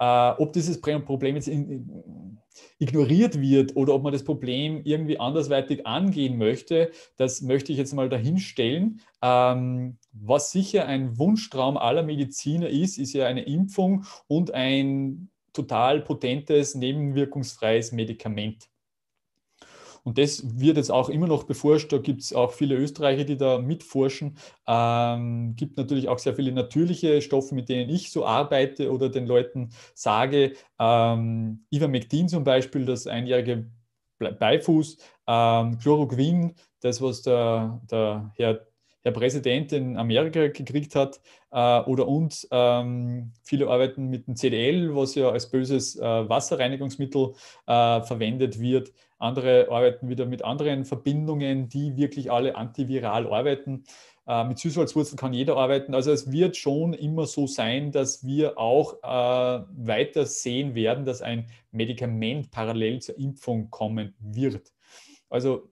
Äh, ob dieses Problem jetzt in, ignoriert wird oder ob man das Problem irgendwie andersweitig angehen möchte, das möchte ich jetzt mal dahinstellen. Ähm, was sicher ein Wunschtraum aller Mediziner ist, ist ja eine Impfung und ein total potentes, nebenwirkungsfreies Medikament. Und das wird jetzt auch immer noch beforscht. Da gibt es auch viele Österreicher, die da mitforschen. Ähm, gibt natürlich auch sehr viele natürliche Stoffe, mit denen ich so arbeite oder den Leuten sage. Ähm, Ivermectin zum Beispiel, das einjährige Beifuß, ähm, Chloroquin, das, was der, der Herr der Präsident in Amerika gekriegt hat äh, oder und ähm, viele arbeiten mit dem CDL, was ja als böses äh, Wasserreinigungsmittel äh, verwendet wird. Andere arbeiten wieder mit anderen Verbindungen, die wirklich alle antiviral arbeiten. Äh, mit Süßholzwurzel kann jeder arbeiten. Also es wird schon immer so sein, dass wir auch äh, weiter sehen werden, dass ein Medikament parallel zur Impfung kommen wird. Also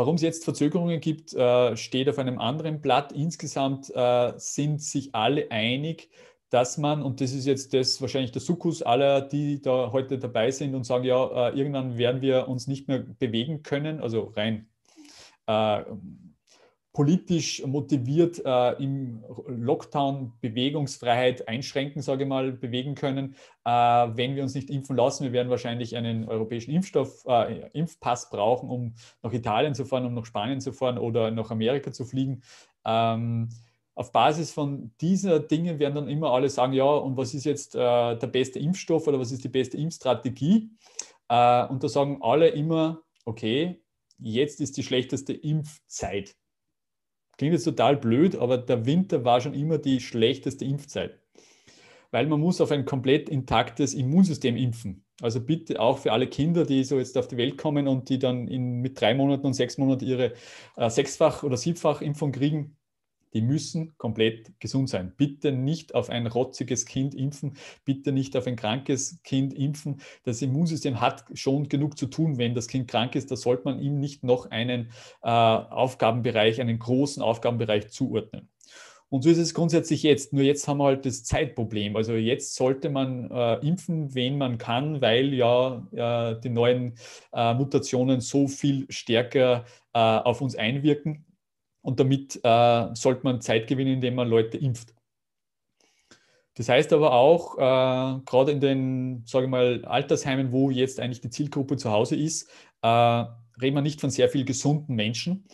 Warum es jetzt Verzögerungen gibt, äh, steht auf einem anderen Blatt. Insgesamt äh, sind sich alle einig, dass man, und das ist jetzt das wahrscheinlich der Sukkus aller, die da heute dabei sind und sagen, ja, äh, irgendwann werden wir uns nicht mehr bewegen können, also rein politisch motiviert äh, im Lockdown Bewegungsfreiheit einschränken, sage ich mal, bewegen können. Äh, wenn wir uns nicht impfen lassen, wir werden wahrscheinlich einen europäischen Impfstoff, äh, Impfpass brauchen, um nach Italien zu fahren, um nach Spanien zu fahren oder nach Amerika zu fliegen. Ähm, auf Basis von dieser Dinge werden dann immer alle sagen, ja, und was ist jetzt äh, der beste Impfstoff oder was ist die beste Impfstrategie? Äh, und da sagen alle immer, okay, jetzt ist die schlechteste Impfzeit. Klingt jetzt total blöd, aber der Winter war schon immer die schlechteste Impfzeit. Weil man muss auf ein komplett intaktes Immunsystem impfen. Also bitte auch für alle Kinder, die so jetzt auf die Welt kommen und die dann in, mit drei Monaten und sechs Monaten ihre äh, sechsfach- oder siebfach Impfung kriegen, die müssen komplett gesund sein. Bitte nicht auf ein rotziges Kind impfen, bitte nicht auf ein krankes Kind impfen. Das Immunsystem hat schon genug zu tun, wenn das Kind krank ist. Da sollte man ihm nicht noch einen äh, Aufgabenbereich, einen großen Aufgabenbereich zuordnen. Und so ist es grundsätzlich jetzt. Nur jetzt haben wir halt das Zeitproblem. Also jetzt sollte man äh, impfen, wen man kann, weil ja äh, die neuen äh, Mutationen so viel stärker äh, auf uns einwirken. Und damit äh, sollte man Zeit gewinnen, indem man Leute impft. Das heißt aber auch, äh, gerade in den, sage ich mal, Altersheimen, wo jetzt eigentlich die Zielgruppe zu Hause ist, äh, reden wir nicht von sehr viel gesunden Menschen,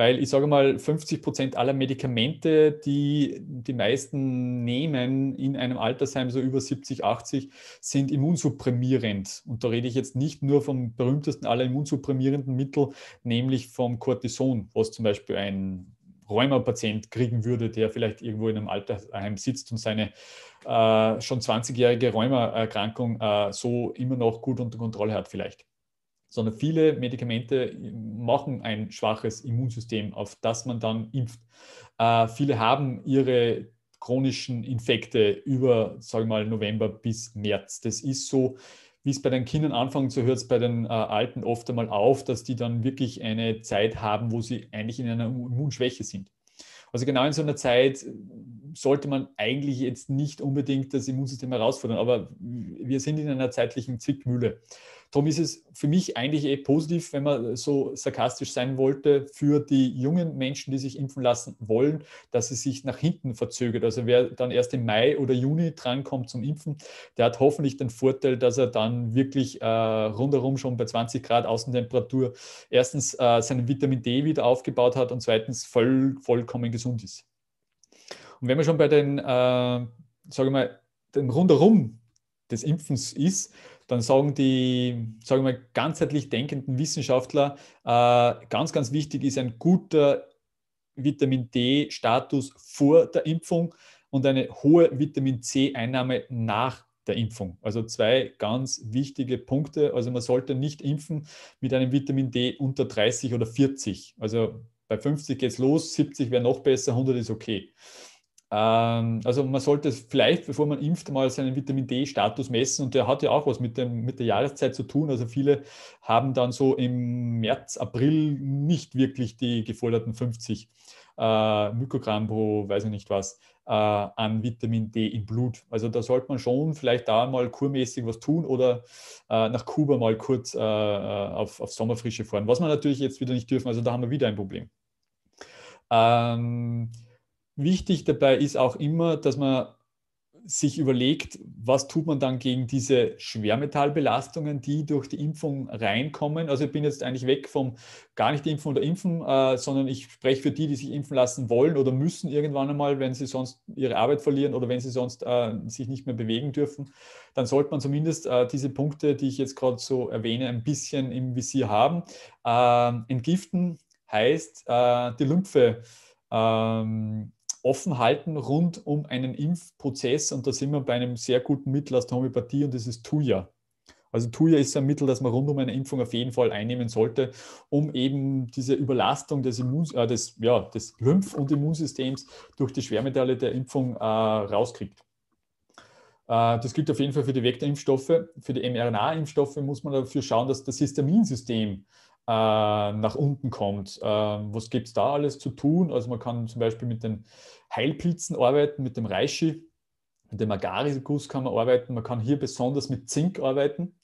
weil ich sage mal, 50 Prozent aller Medikamente, die die meisten nehmen in einem Altersheim, so über 70, 80, sind immunsupprimierend. Und da rede ich jetzt nicht nur vom berühmtesten aller immunsupprimierenden Mittel, nämlich vom Cortison, was zum Beispiel ein Rheumapatient kriegen würde, der vielleicht irgendwo in einem Altersheim sitzt und seine äh, schon 20-jährige Rheumaerkrankung äh, so immer noch gut unter Kontrolle hat vielleicht sondern viele Medikamente machen ein schwaches Immunsystem, auf das man dann impft. Äh, viele haben ihre chronischen Infekte über, sagen wir mal, November bis März. Das ist so, wie es bei den Kindern anfängt, so hört es bei den äh, Alten oft einmal auf, dass die dann wirklich eine Zeit haben, wo sie eigentlich in einer Immunschwäche sind. Also genau in so einer Zeit äh, sollte man eigentlich jetzt nicht unbedingt das Immunsystem herausfordern, aber wir sind in einer zeitlichen Zickmühle. Darum ist es für mich eigentlich eh positiv, wenn man so sarkastisch sein wollte, für die jungen Menschen, die sich impfen lassen wollen, dass es sich nach hinten verzögert. Also wer dann erst im Mai oder Juni drankommt zum Impfen, der hat hoffentlich den Vorteil, dass er dann wirklich äh, rundherum schon bei 20 Grad Außentemperatur erstens äh, seinen Vitamin D wieder aufgebaut hat und zweitens voll, vollkommen gesund ist. Und wenn man schon bei den, äh, sage ich mal, dem Rundherum des Impfens ist, dann sagen die, sagen wir, ganzheitlich denkenden Wissenschaftler, äh, ganz, ganz wichtig ist ein guter Vitamin D-Status vor der Impfung und eine hohe Vitamin C-Einnahme nach der Impfung. Also zwei ganz wichtige Punkte. Also man sollte nicht impfen mit einem Vitamin D unter 30 oder 40. Also bei 50 geht es los, 70 wäre noch besser, 100 ist okay. Ähm, also man sollte vielleicht, bevor man impft, mal seinen Vitamin D-Status messen und der hat ja auch was mit, dem, mit der Jahreszeit zu tun. Also viele haben dann so im März, April nicht wirklich die geforderten 50 äh, Mikrogramm pro, weiß ich nicht was, äh, an Vitamin D im Blut. Also da sollte man schon vielleicht da mal kurmäßig was tun oder äh, nach Kuba mal kurz äh, auf, auf Sommerfrische fahren, was man natürlich jetzt wieder nicht dürfen. Also da haben wir wieder ein Problem. Ähm, Wichtig dabei ist auch immer, dass man sich überlegt, was tut man dann gegen diese Schwermetallbelastungen, die durch die Impfung reinkommen. Also ich bin jetzt eigentlich weg vom gar nicht impfen oder impfen, äh, sondern ich spreche für die, die sich impfen lassen wollen oder müssen irgendwann einmal, wenn sie sonst ihre Arbeit verlieren oder wenn sie sonst äh, sich nicht mehr bewegen dürfen, dann sollte man zumindest äh, diese Punkte, die ich jetzt gerade so erwähne, ein bisschen im Visier haben. Ähm, entgiften heißt äh, die Lymphe. Ähm, offen halten rund um einen Impfprozess und da sind wir bei einem sehr guten Mittel aus der Homöopathie und das ist Tuya. Also Tuya ist ein Mittel, das man rund um eine Impfung auf jeden Fall einnehmen sollte, um eben diese Überlastung des, Immun äh, des, ja, des Lymph- und Immunsystems durch die Schwermetalle der Impfung äh, rauskriegt. Äh, das gilt auf jeden Fall für die Vektorimpfstoffe. Für die mRNA-Impfstoffe muss man dafür schauen, dass das Histaminsystem äh, nach unten kommt. Ähm, was gibt es da alles zu tun? Also man kann zum Beispiel mit den Heilpilzen arbeiten, mit dem Reishi, mit dem Agaricus kann man arbeiten. Man kann hier besonders mit Zink arbeiten.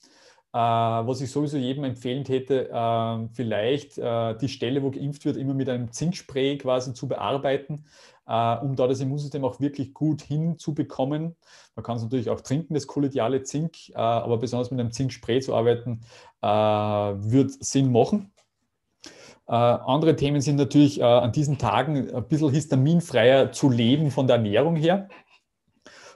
Äh, was ich sowieso jedem empfehlen hätte, äh, vielleicht die Stelle, wo geimpft wird, immer mit einem Zinkspray quasi zu bearbeiten, äh, um da das Immunsystem auch wirklich gut hinzubekommen. Man kann es natürlich auch trinken, das kollidiale Zink, äh, aber besonders mit einem Zinkspray zu arbeiten, äh, wird Sinn machen. Äh, andere Themen sind natürlich äh, an diesen Tagen ein bisschen histaminfreier zu leben von der Ernährung her.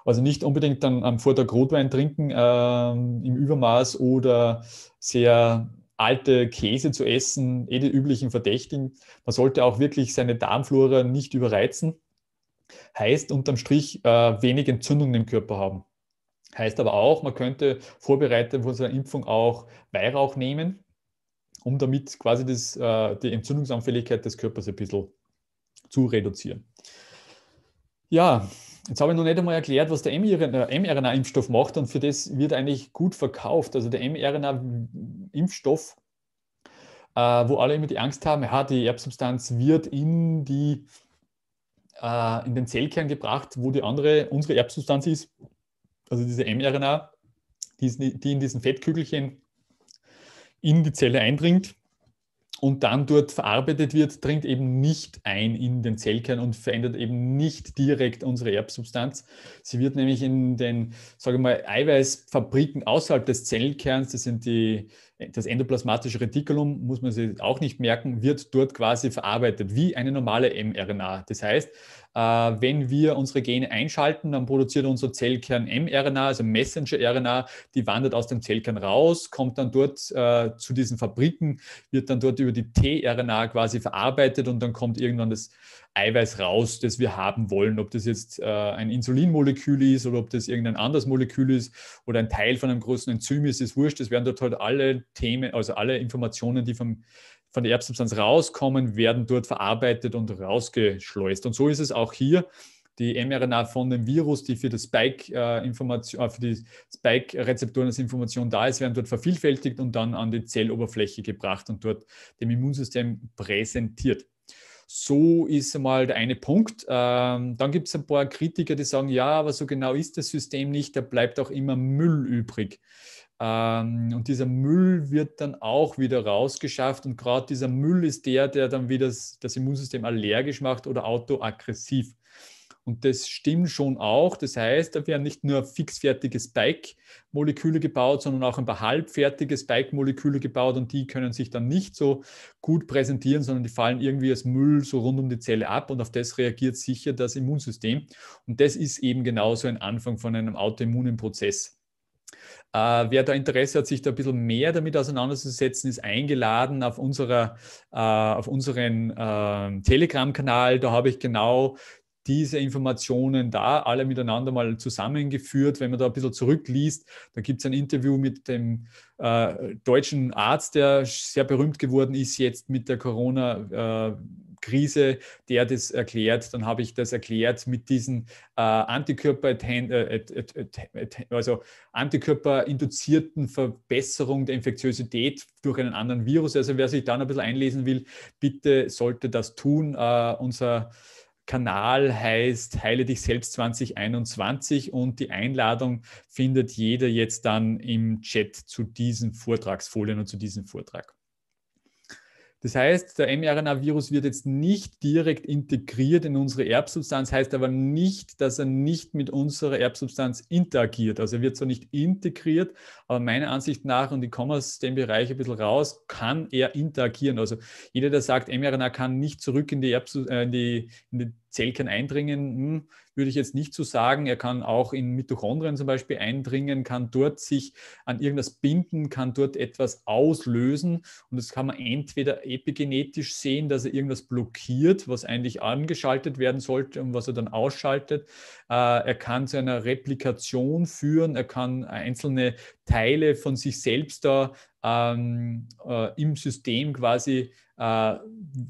Also nicht unbedingt dann am Vortag Rotwein trinken äh, im Übermaß oder sehr alte Käse zu essen, eh die üblichen Verdächtigen. Man sollte auch wirklich seine Darmflora nicht überreizen. Heißt unterm Strich äh, wenig Entzündungen im Körper haben. Heißt aber auch, man könnte vorbereitet vor seiner Impfung auch Weihrauch nehmen, um damit quasi das, äh, die Entzündungsanfälligkeit des Körpers ein bisschen zu reduzieren. Ja, Jetzt habe ich noch nicht einmal erklärt, was der mRNA-Impfstoff äh, macht und für das wird eigentlich gut verkauft. Also der mRNA-Impfstoff, äh, wo alle immer die Angst haben, ja, die Erbsubstanz wird in die äh, in den Zellkern gebracht, wo die andere, unsere Erbsubstanz ist, also diese mRNA, die, die in diesen Fettkügelchen in die Zelle eindringt und dann dort verarbeitet wird, dringt eben nicht ein in den Zellkern und verändert eben nicht direkt unsere Erbsubstanz. Sie wird nämlich in den, sage ich mal, Eiweißfabriken außerhalb des Zellkerns, das sind die das endoplasmatische Retikulum, muss man sich auch nicht merken, wird dort quasi verarbeitet, wie eine normale mRNA. Das heißt, äh, wenn wir unsere Gene einschalten, dann produziert unser Zellkern mRNA, also Messenger-RNA, die wandert aus dem Zellkern raus, kommt dann dort äh, zu diesen Fabriken, wird dann dort über die tRNA quasi verarbeitet und dann kommt irgendwann das Eiweiß raus, das wir haben wollen. Ob das jetzt äh, ein Insulinmolekül ist oder ob das irgendein anderes Molekül ist oder ein Teil von einem großen Enzym ist, ist wurscht. Es werden dort halt alle Themen, also alle Informationen, die vom, von der Erbsubstanz rauskommen, werden dort verarbeitet und rausgeschleust. Und so ist es auch hier. Die mRNA von dem Virus, die für, das Spike, äh, Information, äh, für die Spike-Rezeptoren als Information da ist, werden dort vervielfältigt und dann an die Zelloberfläche gebracht und dort dem Immunsystem präsentiert. So ist einmal der eine Punkt. Ähm, dann gibt es ein paar Kritiker, die sagen, ja, aber so genau ist das System nicht, da bleibt auch immer Müll übrig. Ähm, und dieser Müll wird dann auch wieder rausgeschafft und gerade dieser Müll ist der, der dann wieder das, das Immunsystem allergisch macht oder autoaggressiv. Und das stimmt schon auch. Das heißt, da werden nicht nur fixfertige Spike-Moleküle gebaut, sondern auch ein paar halbfertige Spike-Moleküle gebaut und die können sich dann nicht so gut präsentieren, sondern die fallen irgendwie als Müll so rund um die Zelle ab und auf das reagiert sicher das Immunsystem. Und das ist eben genauso ein Anfang von einem autoimmunen Prozess. Uh, wer da Interesse hat, sich da ein bisschen mehr damit auseinanderzusetzen, ist eingeladen auf, unserer, uh, auf unseren uh, Telegram-Kanal. Da habe ich genau diese Informationen da, alle miteinander mal zusammengeführt. Wenn man da ein bisschen zurückliest, da gibt es ein Interview mit dem äh, deutschen Arzt, der sehr berühmt geworden ist jetzt mit der Corona. Äh, Krise, der das erklärt, dann habe ich das erklärt mit diesen äh, Antikörper, äh, also Antikörper-induzierten Verbesserung der Infektiosität durch einen anderen Virus. Also wer sich dann ein bisschen einlesen will, bitte sollte das tun. Äh, unser Kanal heißt Heile dich selbst 2021 und die Einladung findet jeder jetzt dann im Chat zu diesen Vortragsfolien und zu diesem Vortrag. Das heißt, der mRNA-Virus wird jetzt nicht direkt integriert in unsere Erbsubstanz, heißt aber nicht, dass er nicht mit unserer Erbsubstanz interagiert. Also er wird zwar nicht integriert, aber meiner Ansicht nach, und ich komme aus dem Bereich ein bisschen raus, kann er interagieren. Also jeder, der sagt, mRNA kann nicht zurück in die, äh, in die, in die Zellkern eindringen, hm, würde ich jetzt nicht so sagen. Er kann auch in Mitochondrien zum Beispiel eindringen, kann dort sich an irgendwas binden, kann dort etwas auslösen. Und das kann man entweder epigenetisch sehen, dass er irgendwas blockiert, was eigentlich angeschaltet werden sollte und was er dann ausschaltet. Äh, er kann zu einer Replikation führen, er kann einzelne Teile von sich selbst da ähm, äh, im System quasi äh,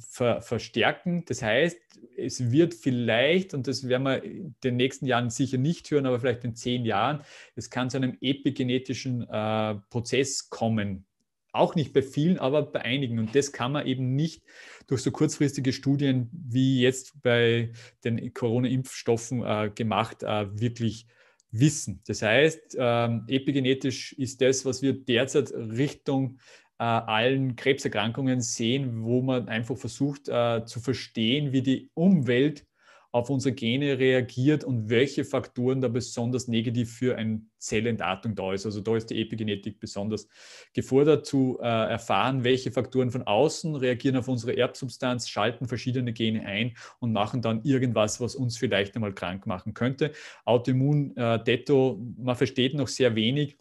ver verstärken. Das heißt, es wird vielleicht, und das werden wir in den nächsten Jahren sicher nicht hören, aber vielleicht in zehn Jahren, es kann zu einem epigenetischen äh, Prozess kommen. Auch nicht bei vielen, aber bei einigen. Und das kann man eben nicht durch so kurzfristige Studien wie jetzt bei den Corona-Impfstoffen äh, gemacht äh, wirklich wissen. Das heißt, ähm, epigenetisch ist das, was wir derzeit Richtung äh, allen Krebserkrankungen sehen, wo man einfach versucht äh, zu verstehen, wie die Umwelt auf unsere Gene reagiert und welche Faktoren da besonders negativ für eine Zellentartung da ist. Also da ist die Epigenetik besonders gefordert zu äh, erfahren, welche Faktoren von außen reagieren auf unsere Erbsubstanz, schalten verschiedene Gene ein und machen dann irgendwas, was uns vielleicht einmal krank machen könnte. Autoimmun, äh, Detto, man versteht noch sehr wenig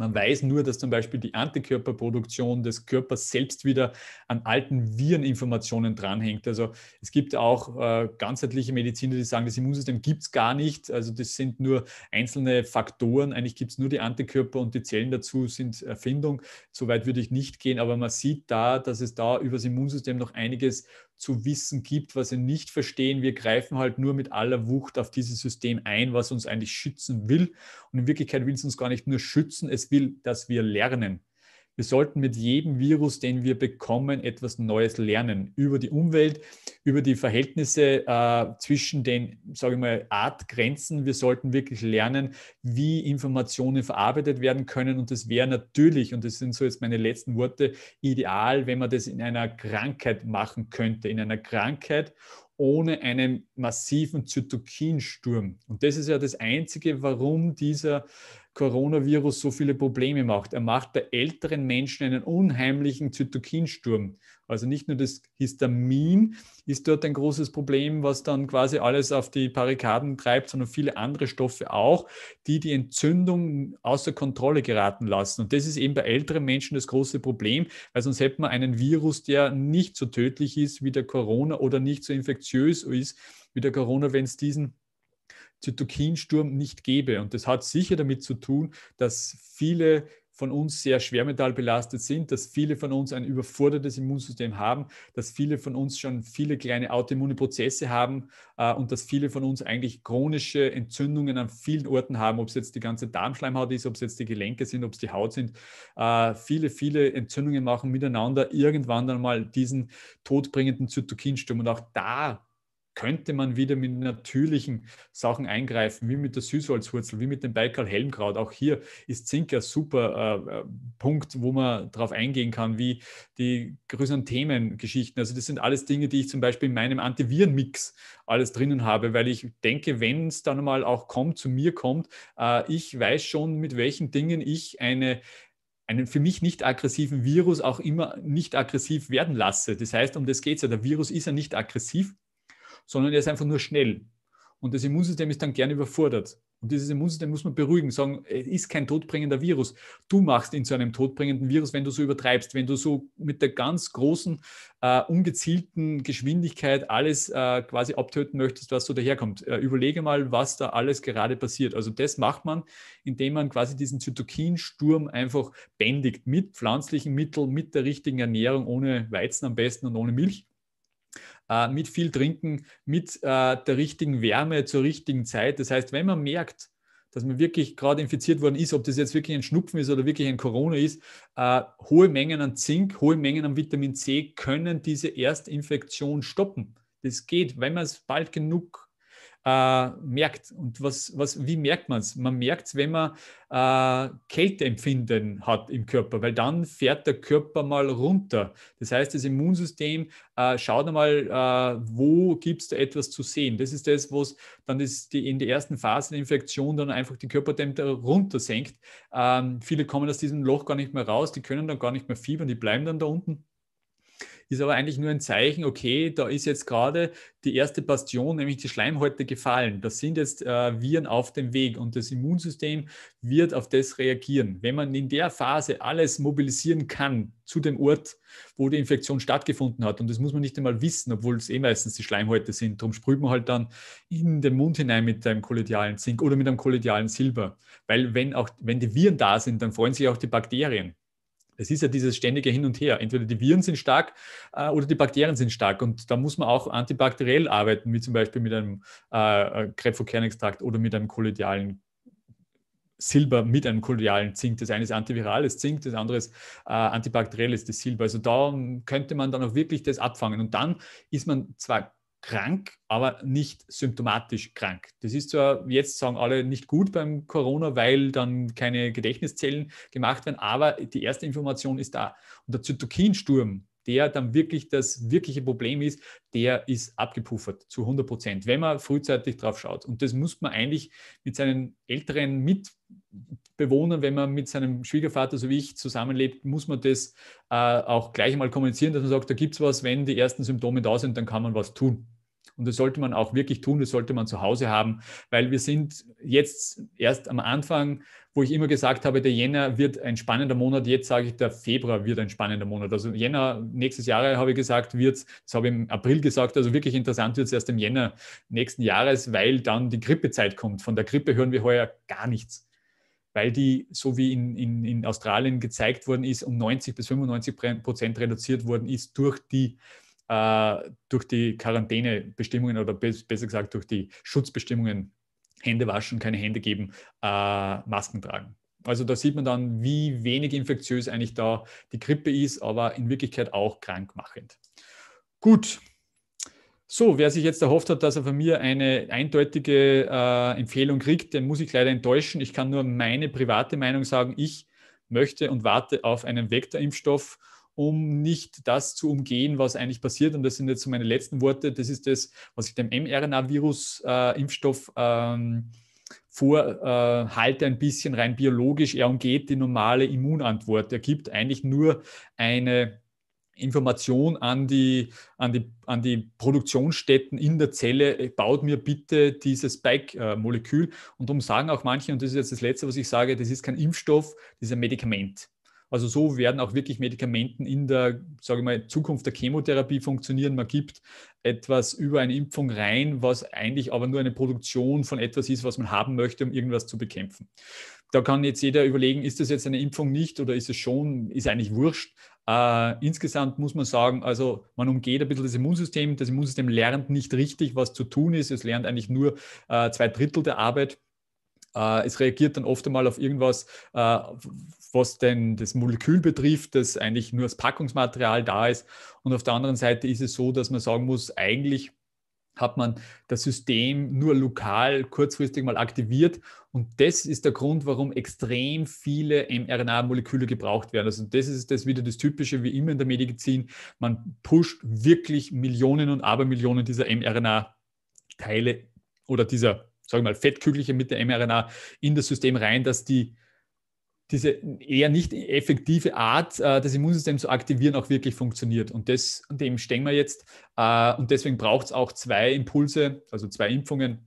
man weiß nur, dass zum Beispiel die Antikörperproduktion des Körpers selbst wieder an alten Vireninformationen dranhängt. Also es gibt auch äh, ganzheitliche Mediziner, die sagen, das Immunsystem gibt es gar nicht. Also das sind nur einzelne Faktoren. Eigentlich gibt es nur die Antikörper und die Zellen dazu sind Erfindung. So weit würde ich nicht gehen, aber man sieht da, dass es da über das Immunsystem noch einiges zu wissen gibt, was wir nicht verstehen. Wir greifen halt nur mit aller Wucht auf dieses System ein, was uns eigentlich schützen will. Und in Wirklichkeit will es uns gar nicht nur schützen, es will, dass wir lernen. Wir sollten mit jedem Virus, den wir bekommen, etwas Neues lernen über die Umwelt, über die Verhältnisse äh, zwischen den, sage ich mal, Artgrenzen. Wir sollten wirklich lernen, wie Informationen verarbeitet werden können. Und das wäre natürlich, und das sind so jetzt meine letzten Worte, ideal, wenn man das in einer Krankheit machen könnte, in einer Krankheit ohne einen massiven Zytokinsturm. Und das ist ja das Einzige, warum dieser Coronavirus so viele Probleme macht. Er macht bei älteren Menschen einen unheimlichen Zytokinsturm. Also nicht nur das Histamin ist dort ein großes Problem, was dann quasi alles auf die Barrikaden treibt, sondern viele andere Stoffe auch, die die Entzündung außer Kontrolle geraten lassen. Und das ist eben bei älteren Menschen das große Problem, weil sonst hätte man einen Virus, der nicht so tödlich ist wie der Corona oder nicht so infektiös ist wie der Corona, wenn es diesen Zytokinsturm nicht gäbe. Und das hat sicher damit zu tun, dass viele von uns sehr schwermetallbelastet sind, dass viele von uns ein überfordertes Immunsystem haben, dass viele von uns schon viele kleine autoimmune Prozesse haben äh, und dass viele von uns eigentlich chronische Entzündungen an vielen Orten haben, ob es jetzt die ganze Darmschleimhaut ist, ob es jetzt die Gelenke sind, ob es die Haut sind. Äh, viele, viele Entzündungen machen miteinander irgendwann dann mal diesen todbringenden Zytokinsturm und auch da könnte man wieder mit natürlichen Sachen eingreifen, wie mit der Süßholzwurzel, wie mit dem Baikal-Helmkraut. Auch hier ist Zink ein super äh, äh Punkt, wo man darauf eingehen kann, wie die größeren Themengeschichten. Also das sind alles Dinge, die ich zum Beispiel in meinem Antivirenmix alles drinnen habe, weil ich denke, wenn es dann mal auch kommt, zu mir kommt, äh, ich weiß schon, mit welchen Dingen ich eine einen für mich nicht aggressiven Virus auch immer nicht aggressiv werden lasse. Das heißt, um das geht es ja. Der Virus ist ja nicht aggressiv, sondern er ist einfach nur schnell. Und das Immunsystem ist dann gerne überfordert. Und dieses Immunsystem muss man beruhigen, sagen, es ist kein todbringender Virus. Du machst ihn zu einem todbringenden Virus, wenn du so übertreibst, wenn du so mit der ganz großen, äh, ungezielten Geschwindigkeit alles äh, quasi abtöten möchtest, was so daherkommt. Äh, überlege mal, was da alles gerade passiert. Also das macht man, indem man quasi diesen Zytokinsturm einfach bändigt mit pflanzlichen Mitteln, mit der richtigen Ernährung, ohne Weizen am besten und ohne Milch. Äh, mit viel Trinken, mit äh, der richtigen Wärme zur richtigen Zeit. Das heißt, wenn man merkt, dass man wirklich gerade infiziert worden ist, ob das jetzt wirklich ein Schnupfen ist oder wirklich ein Corona ist, äh, hohe Mengen an Zink, hohe Mengen an Vitamin C können diese Erstinfektion stoppen. Das geht, wenn man es bald genug äh, merkt. Und was, was, wie merkt man es? Man merkt es, wenn man äh, Kälteempfinden hat im Körper, weil dann fährt der Körper mal runter. Das heißt, das Immunsystem äh, schaut einmal, äh, wo gibt es da etwas zu sehen. Das ist das, was dann ist die, in der ersten Phase der Infektion dann einfach die Körpertemperatur runtersenkt. Ähm, viele kommen aus diesem Loch gar nicht mehr raus, die können dann gar nicht mehr fiebern, die bleiben dann da unten ist aber eigentlich nur ein Zeichen, okay, da ist jetzt gerade die erste Bastion, nämlich die Schleimhäute gefallen. Das sind jetzt äh, Viren auf dem Weg und das Immunsystem wird auf das reagieren. Wenn man in der Phase alles mobilisieren kann zu dem Ort, wo die Infektion stattgefunden hat, und das muss man nicht einmal wissen, obwohl es eh meistens die Schleimhäute sind, darum sprüht man halt dann in den Mund hinein mit einem kollidialen Zink oder mit einem kollidialen Silber. Weil wenn auch, wenn die Viren da sind, dann freuen sich auch die Bakterien. Es ist ja dieses ständige Hin und Her. Entweder die Viren sind stark äh, oder die Bakterien sind stark. Und da muss man auch antibakteriell arbeiten, wie zum Beispiel mit einem äh, äh Krebfokernextrakt oder mit einem kollidialen Silber mit einem kolloidalen Zink. Das eine ist antivirales Zink, das andere ist äh, antibakterielles, Silber. Also da könnte man dann auch wirklich das abfangen. Und dann ist man zwar krank, aber nicht symptomatisch krank. Das ist zwar, jetzt sagen alle, nicht gut beim Corona, weil dann keine Gedächtniszellen gemacht werden, aber die erste Information ist da. Und der Zytokinsturm, der dann wirklich das wirkliche Problem ist, der ist abgepuffert zu 100 Prozent, wenn man frühzeitig drauf schaut. Und das muss man eigentlich mit seinen älteren Mitbewohnern, wenn man mit seinem Schwiegervater, so wie ich, zusammenlebt, muss man das äh, auch gleich mal kommunizieren, dass man sagt, da gibt es was, wenn die ersten Symptome da sind, dann kann man was tun. Und das sollte man auch wirklich tun, das sollte man zu Hause haben, weil wir sind jetzt erst am Anfang, wo ich immer gesagt habe, der Jänner wird ein spannender Monat. Jetzt sage ich, der Februar wird ein spannender Monat. Also Jänner nächstes Jahr habe ich gesagt, wird, es, das habe ich im April gesagt, also wirklich interessant wird es erst im Jänner nächsten Jahres, weil dann die Grippezeit kommt. Von der Grippe hören wir heuer gar nichts weil die, so wie in, in, in Australien gezeigt worden ist, um 90 bis 95 Prozent reduziert worden ist durch die äh, durch die Quarantänebestimmungen oder besser gesagt durch die Schutzbestimmungen Hände waschen, keine Hände geben, äh, Masken tragen. Also da sieht man dann, wie wenig infektiös eigentlich da die Grippe ist, aber in Wirklichkeit auch krankmachend. Gut. So, wer sich jetzt erhofft hat, dass er von mir eine eindeutige äh, Empfehlung kriegt, den muss ich leider enttäuschen. Ich kann nur meine private Meinung sagen. Ich möchte und warte auf einen Vektorimpfstoff um nicht das zu umgehen, was eigentlich passiert. Und das sind jetzt so meine letzten Worte. Das ist das, was ich dem mRNA-Virus-Impfstoff äh, ähm, vorhalte, äh, ein bisschen rein biologisch. Er umgeht die normale Immunantwort. Er gibt eigentlich nur eine Information an die, an, die, an die Produktionsstätten in der Zelle, äh, baut mir bitte dieses Spike-Molekül. Und darum sagen auch manche, und das ist jetzt das Letzte, was ich sage, das ist kein Impfstoff, das ist ein Medikament. Also so werden auch wirklich Medikamenten in der, sage ich mal, Zukunft der Chemotherapie funktionieren. Man gibt etwas über eine Impfung rein, was eigentlich aber nur eine Produktion von etwas ist, was man haben möchte, um irgendwas zu bekämpfen. Da kann jetzt jeder überlegen, ist das jetzt eine Impfung nicht oder ist es schon, ist eigentlich wurscht. Äh, insgesamt muss man sagen, also man umgeht ein bisschen das Immunsystem. Das Immunsystem lernt nicht richtig, was zu tun ist. Es lernt eigentlich nur äh, zwei Drittel der Arbeit. Äh, es reagiert dann oft einmal auf irgendwas, äh, was denn das Molekül betrifft, das eigentlich nur als Packungsmaterial da ist. Und auf der anderen Seite ist es so, dass man sagen muss, eigentlich hat man das System nur lokal kurzfristig mal aktiviert. Und das ist der Grund, warum extrem viele mRNA-Moleküle gebraucht werden. Also das ist das wieder das Typische, wie immer in der Medizin. Man pusht wirklich Millionen und Abermillionen dieser mRNA-Teile oder dieser, sagen wir mal, Fettkügelchen mit der mRNA in das System rein, dass die diese eher nicht effektive Art, äh, das Immunsystem zu aktivieren, auch wirklich funktioniert. Und das, dem stehen wir jetzt. Äh, und deswegen braucht es auch zwei Impulse, also zwei Impfungen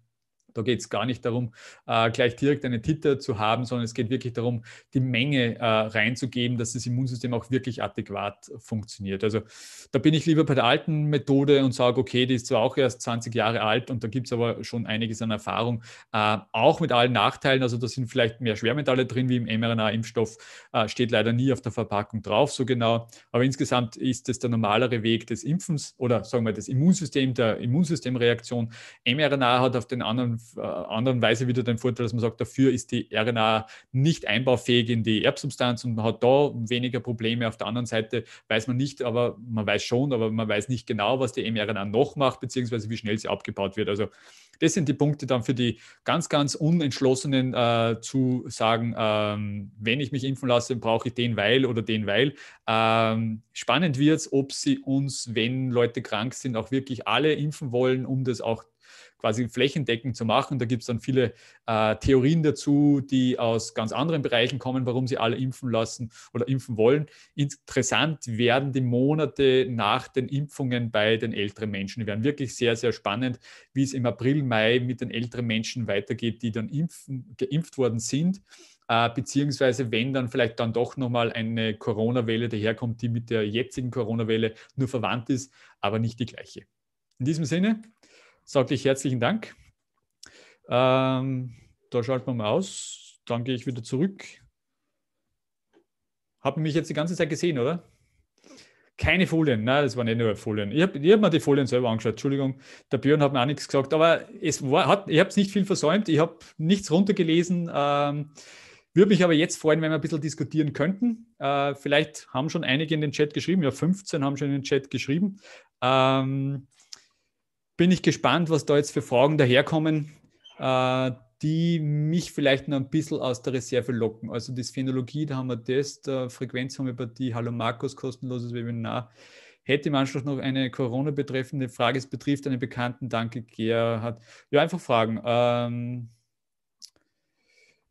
da geht es gar nicht darum, äh, gleich direkt eine Titte zu haben, sondern es geht wirklich darum, die Menge äh, reinzugeben, dass das Immunsystem auch wirklich adäquat funktioniert. Also da bin ich lieber bei der alten Methode und sage, okay, die ist zwar auch erst 20 Jahre alt und da gibt es aber schon einiges an Erfahrung, äh, auch mit allen Nachteilen. Also da sind vielleicht mehr Schwermetalle drin, wie im mRNA-Impfstoff, äh, steht leider nie auf der Verpackung drauf so genau. Aber insgesamt ist das der normalere Weg des Impfens oder sagen wir das Immunsystem, der Immunsystemreaktion. mRNA hat auf den anderen äh, anderen Weise wieder den Vorteil, dass man sagt, dafür ist die RNA nicht einbaufähig in die Erbsubstanz und man hat da weniger Probleme. Auf der anderen Seite weiß man nicht, aber man weiß schon, aber man weiß nicht genau, was die mRNA noch macht, beziehungsweise wie schnell sie abgebaut wird. Also das sind die Punkte dann für die ganz, ganz Unentschlossenen äh, zu sagen, ähm, wenn ich mich impfen lasse, brauche ich den, weil oder den, weil. Ähm, spannend wird es, ob sie uns, wenn Leute krank sind, auch wirklich alle impfen wollen, um das auch quasi flächendeckend zu machen. Da gibt es dann viele äh, Theorien dazu, die aus ganz anderen Bereichen kommen, warum sie alle impfen lassen oder impfen wollen. Interessant werden die Monate nach den Impfungen bei den älteren Menschen. Die werden wirklich sehr, sehr spannend, wie es im April, Mai mit den älteren Menschen weitergeht, die dann impfen, geimpft worden sind äh, beziehungsweise wenn dann vielleicht dann doch nochmal eine Corona-Welle daherkommt, die mit der jetzigen Corona-Welle nur verwandt ist, aber nicht die gleiche. In diesem Sinne, sage ich herzlichen Dank. Ähm, da schalten wir mal aus. Dann gehe ich wieder zurück. Haben mich jetzt die ganze Zeit gesehen, oder? Keine Folien, nein, das waren nicht nur Folien. Ich habe hab mir die Folien selber angeschaut, Entschuldigung. Der Björn hat mir auch nichts gesagt, aber es war, hat, ich habe es nicht viel versäumt, ich habe nichts runtergelesen. Ähm, würde mich aber jetzt freuen, wenn wir ein bisschen diskutieren könnten. Äh, vielleicht haben schon einige in den Chat geschrieben, ja, 15 haben schon in den Chat geschrieben. Ähm, bin ich gespannt, was da jetzt für Fragen daherkommen, äh, die mich vielleicht noch ein bisschen aus der Reserve locken. Also die Phänologie, da haben wir das, da Frequenzhomöopathie, Hallo Markus, kostenloses Webinar. Hätte im Anschluss noch eine Corona-betreffende Frage, es betrifft einen Bekannten, danke Gerhard. Ja, einfach fragen. Ähm,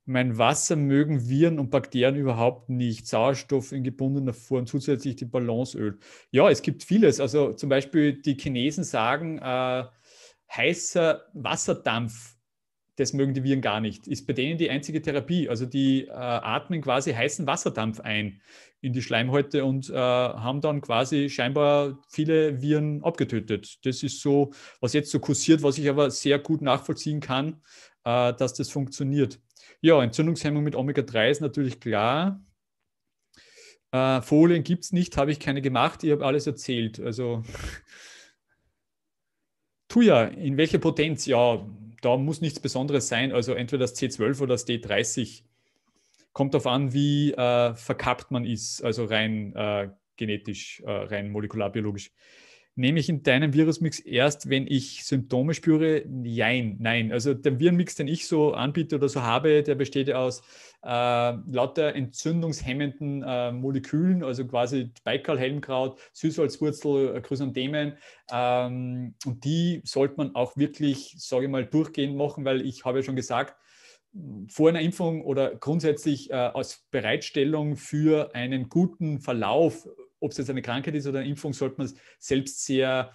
mein Wasser mögen Viren und Bakterien überhaupt nicht. Sauerstoff in gebundener Form, zusätzlich die Balanceöl. Ja, es gibt vieles. Also zum Beispiel die Chinesen sagen, äh, heißer Wasserdampf, das mögen die Viren gar nicht. Ist bei denen die einzige Therapie. Also die äh, atmen quasi heißen Wasserdampf ein in die Schleimhäute und äh, haben dann quasi scheinbar viele Viren abgetötet. Das ist so, was jetzt so kursiert, was ich aber sehr gut nachvollziehen kann, äh, dass das funktioniert. Ja, Entzündungshemmung mit Omega-3 ist natürlich klar. Äh, Folien gibt es nicht, habe ich keine gemacht. Ich habe alles erzählt. Also, Tuja, in welcher Potenz? Ja, da muss nichts Besonderes sein. Also, entweder das C12 oder das D30. Kommt darauf an, wie äh, verkappt man ist, also rein äh, genetisch, äh, rein molekularbiologisch. Nehme ich in deinem Virusmix erst, wenn ich Symptome spüre? Nein, nein. Also der Virenmix, den ich so anbiete oder so habe, der besteht ja aus äh, lauter entzündungshemmenden äh, Molekülen, also quasi Baikal-Helmkraut, Süßholzwurzel, Chrysanthemen. Äh, ähm, und die sollte man auch wirklich, sage ich mal, durchgehend machen, weil ich habe ja schon gesagt, vor einer Impfung oder grundsätzlich äh, aus Bereitstellung für einen guten Verlauf ob es jetzt eine Krankheit ist oder eine Impfung, sollte man selbst sehr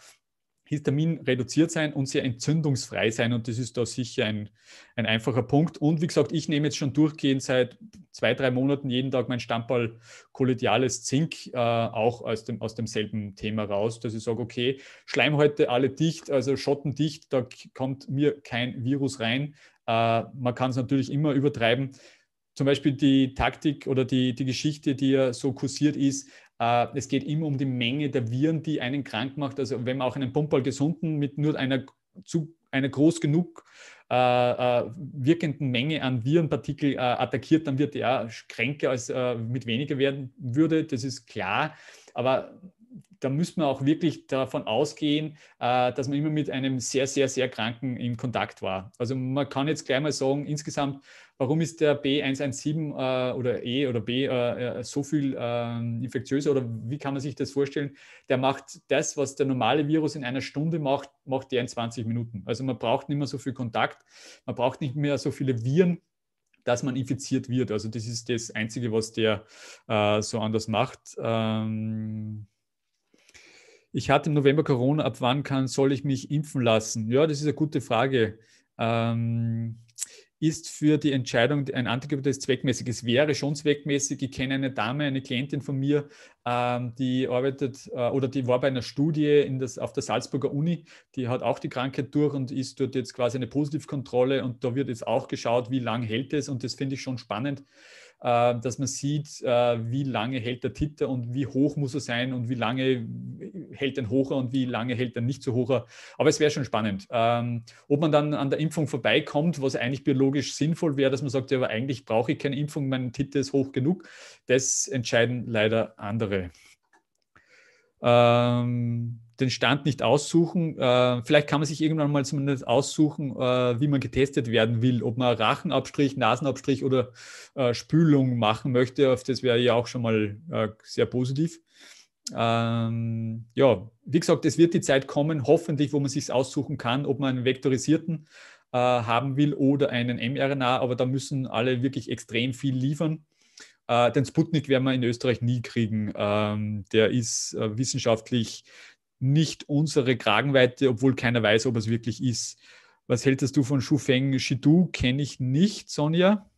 Histamin reduziert sein und sehr entzündungsfrei sein. Und das ist da sicher ein, ein einfacher Punkt. Und wie gesagt, ich nehme jetzt schon durchgehend seit zwei, drei Monaten jeden Tag mein Stammball kollidiales Zink äh, auch aus, dem, aus demselben Thema raus, dass ich sage, okay, Schleimhäute alle dicht, also schottendicht, da kommt mir kein Virus rein. Äh, man kann es natürlich immer übertreiben zum Beispiel die Taktik oder die, die Geschichte, die ja so kursiert ist, äh, es geht immer um die Menge der Viren, die einen krank macht. Also wenn man auch einen Pumperl gesunden mit nur einer, zu, einer groß genug äh, äh wirkenden Menge an Virenpartikel äh, attackiert, dann wird er kränker als äh, mit weniger werden würde. Das ist klar. Aber da müsste man auch wirklich davon ausgehen, äh, dass man immer mit einem sehr, sehr, sehr Kranken in Kontakt war. Also man kann jetzt gleich mal sagen, insgesamt warum ist der B117 äh, oder E oder B äh, äh so viel äh, infektiöser oder wie kann man sich das vorstellen? Der macht das, was der normale Virus in einer Stunde macht, macht der in 20 Minuten. Also man braucht nicht mehr so viel Kontakt, man braucht nicht mehr so viele Viren, dass man infiziert wird. Also das ist das Einzige, was der äh, so anders macht. Ähm ich hatte im November Corona, ab wann kann, soll ich mich impfen lassen? Ja, das ist eine gute Frage. Ähm, ist für die Entscheidung ein Antikörper, Antikörpertest zweckmäßig. Es wäre schon zweckmäßig. Ich kenne eine Dame, eine Klientin von mir, ähm, die arbeitet äh, oder die war bei einer Studie das, auf der Salzburger Uni. Die hat auch die Krankheit durch und ist dort jetzt quasi eine Positivkontrolle und da wird jetzt auch geschaut, wie lange hält es und das finde ich schon spannend. Äh, dass man sieht, äh, wie lange hält der Titer und wie hoch muss er sein und wie lange hält ein hoher und wie lange hält ein nicht so hoher. Aber es wäre schon spannend. Ähm, ob man dann an der Impfung vorbeikommt, was eigentlich biologisch sinnvoll wäre, dass man sagt, ja, aber eigentlich brauche ich keine Impfung, mein Titer ist hoch genug, das entscheiden leider andere. Ähm, den Stand nicht aussuchen. Äh, vielleicht kann man sich irgendwann mal zumindest aussuchen, äh, wie man getestet werden will, ob man Rachenabstrich, Nasenabstrich oder äh, Spülung machen möchte. das wäre ja auch schon mal äh, sehr positiv. Ähm, ja, wie gesagt, es wird die Zeit kommen, hoffentlich, wo man sich aussuchen kann, ob man einen vektorisierten äh, haben will oder einen mRNA, aber da müssen alle wirklich extrem viel liefern. Äh, den Sputnik werden wir in Österreich nie kriegen. Ähm, der ist wissenschaftlich nicht unsere Kragenweite, obwohl keiner weiß, ob es wirklich ist. Was hältst du von Shufeng Shidu? Kenne ich nicht, Sonja.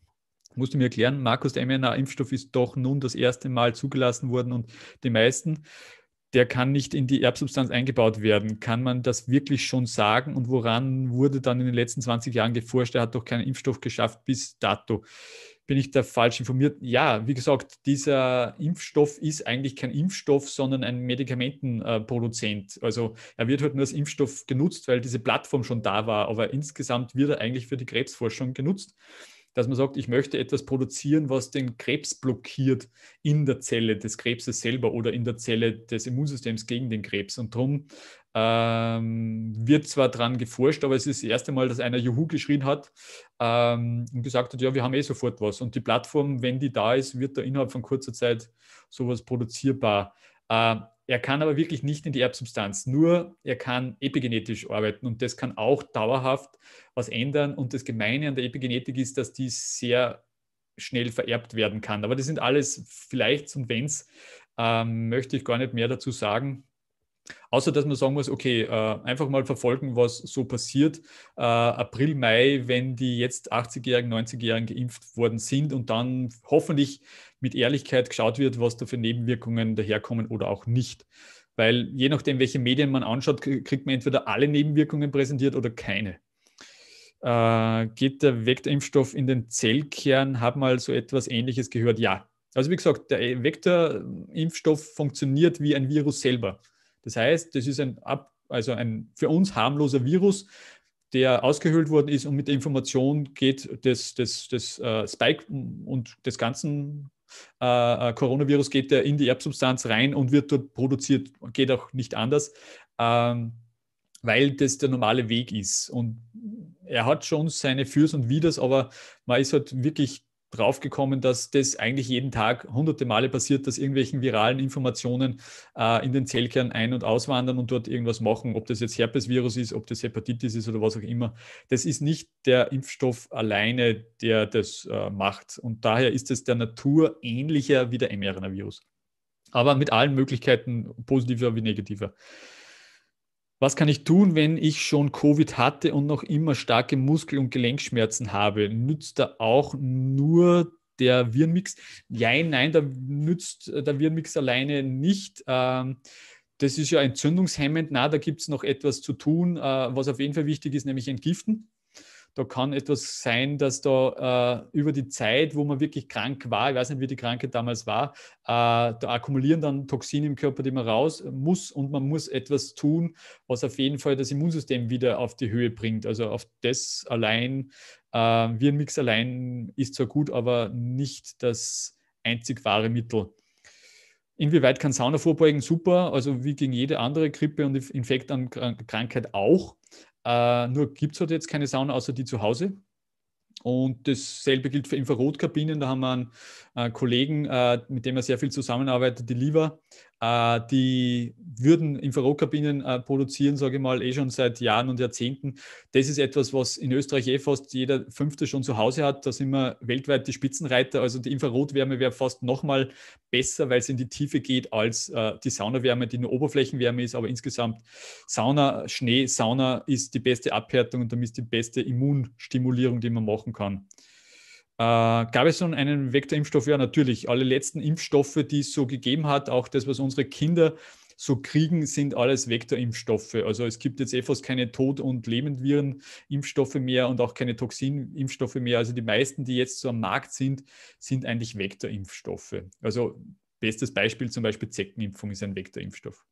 Musst du mir erklären, Markus, der mRNA-Impfstoff ist doch nun das erste Mal zugelassen worden und die meisten, der kann nicht in die Erbsubstanz eingebaut werden. Kann man das wirklich schon sagen und woran wurde dann in den letzten 20 Jahren geforscht? Er hat doch keinen Impfstoff geschafft bis dato bin ich da falsch informiert? Ja, wie gesagt, dieser Impfstoff ist eigentlich kein Impfstoff, sondern ein Medikamentenproduzent. also er wird halt nur als Impfstoff genutzt, weil diese Plattform schon da war, aber insgesamt wird er eigentlich für die Krebsforschung genutzt dass man sagt, ich möchte etwas produzieren, was den Krebs blockiert in der Zelle des Krebses selber oder in der Zelle des Immunsystems gegen den Krebs. Und darum ähm, wird zwar dran geforscht, aber es ist das erste Mal, dass einer Juhu geschrien hat ähm, und gesagt hat, ja, wir haben eh sofort was. Und die Plattform, wenn die da ist, wird da innerhalb von kurzer Zeit sowas produzierbar. Ähm, er kann aber wirklich nicht in die Erbsubstanz, nur er kann epigenetisch arbeiten und das kann auch dauerhaft was ändern. Und das Gemeine an der Epigenetik ist, dass die sehr schnell vererbt werden kann. Aber das sind alles vielleicht und wenns, ähm, möchte ich gar nicht mehr dazu sagen. Außer dass man sagen muss, okay, äh, einfach mal verfolgen, was so passiert. Äh, April, Mai, wenn die jetzt 80-Jährigen, 90-Jährigen geimpft worden sind und dann hoffentlich mit Ehrlichkeit geschaut wird, was da für Nebenwirkungen daherkommen oder auch nicht. Weil je nachdem, welche Medien man anschaut, kriegt man entweder alle Nebenwirkungen präsentiert oder keine. Äh, geht der Vektorimpfstoff in den Zellkern? Haben mal so etwas Ähnliches gehört? Ja. Also wie gesagt, der Vektorimpfstoff funktioniert wie ein Virus selber. Das heißt, das ist ein, also ein für uns harmloser Virus, der ausgehöhlt worden ist und mit der Information geht das, des, des äh, Spike und des ganzen äh, äh, Coronavirus geht der in die Erbsubstanz rein und wird dort produziert, geht auch nicht anders, ähm, weil das der normale Weg ist. Und er hat schon seine Fürs und Widers, aber man ist halt wirklich draufgekommen, dass das eigentlich jeden Tag hunderte Male passiert, dass irgendwelchen viralen Informationen äh, in den Zellkern ein- und auswandern und dort irgendwas machen, ob das jetzt Herpesvirus ist, ob das Hepatitis ist oder was auch immer. Das ist nicht der Impfstoff alleine, der das äh, macht. Und daher ist es der Natur ähnlicher wie der mRNA-Virus. Aber mit allen Möglichkeiten, positiver wie negativer. Was kann ich tun, wenn ich schon Covid hatte und noch immer starke Muskel- und Gelenkschmerzen habe? Nützt da auch nur der Virenmix? Nein, nein, da nützt äh, der Virenmix alleine nicht. Ähm, das ist ja entzündungshemmend. Na, da gibt es noch etwas zu tun, äh, was auf jeden Fall wichtig ist, nämlich entgiften da kann etwas sein, dass da äh, über die Zeit, wo man wirklich krank war, ich weiß nicht, wie die Krankheit damals war, äh, da akkumulieren dann Toxine im Körper, die man raus muss und man muss etwas tun, was auf jeden Fall das Immunsystem wieder auf die Höhe bringt. Also auf das allein, äh, Virenmix allein ist zwar gut, aber nicht das einzig wahre Mittel. Inwieweit kann Sauna vorbeugen? Super, also wie gegen jede andere Grippe und Infektkrankheit auch. Äh, nur gibt es halt jetzt keine Sauna außer die zu Hause. Und dasselbe gilt für Infrarotkabinen. Da haben wir einen äh, Kollegen, äh, mit dem er sehr viel zusammenarbeitet, die Liva, äh, die würden Infrarotkabinen äh, produzieren, sage ich mal, eh schon seit Jahren und Jahrzehnten. Das ist etwas, was in Österreich eh fast jeder Fünfte schon zu Hause hat. Da sind wir weltweit die Spitzenreiter. Also die Infrarotwärme wäre fast nochmal besser, weil es in die Tiefe geht, als äh, die Saunawärme, die nur Oberflächenwärme ist. Aber insgesamt Sauna, Schnee, Sauna ist die beste Abhärtung und damit die beste Immunstimulierung, die man machen kann. Äh, gab es nun einen Vektorimpfstoff? Ja, natürlich. Alle letzten Impfstoffe, die es so gegeben hat, auch das, was unsere Kinder so kriegen, sind alles Vektorimpfstoffe. Also es gibt jetzt eh fast keine Tod- und Lebendvirenimpfstoffe mehr und auch keine Toxinimpfstoffe mehr. Also die meisten, die jetzt so am Markt sind, sind eigentlich Vektorimpfstoffe. Also bestes Beispiel zum Beispiel Zeckenimpfung ist ein Vektorimpfstoff.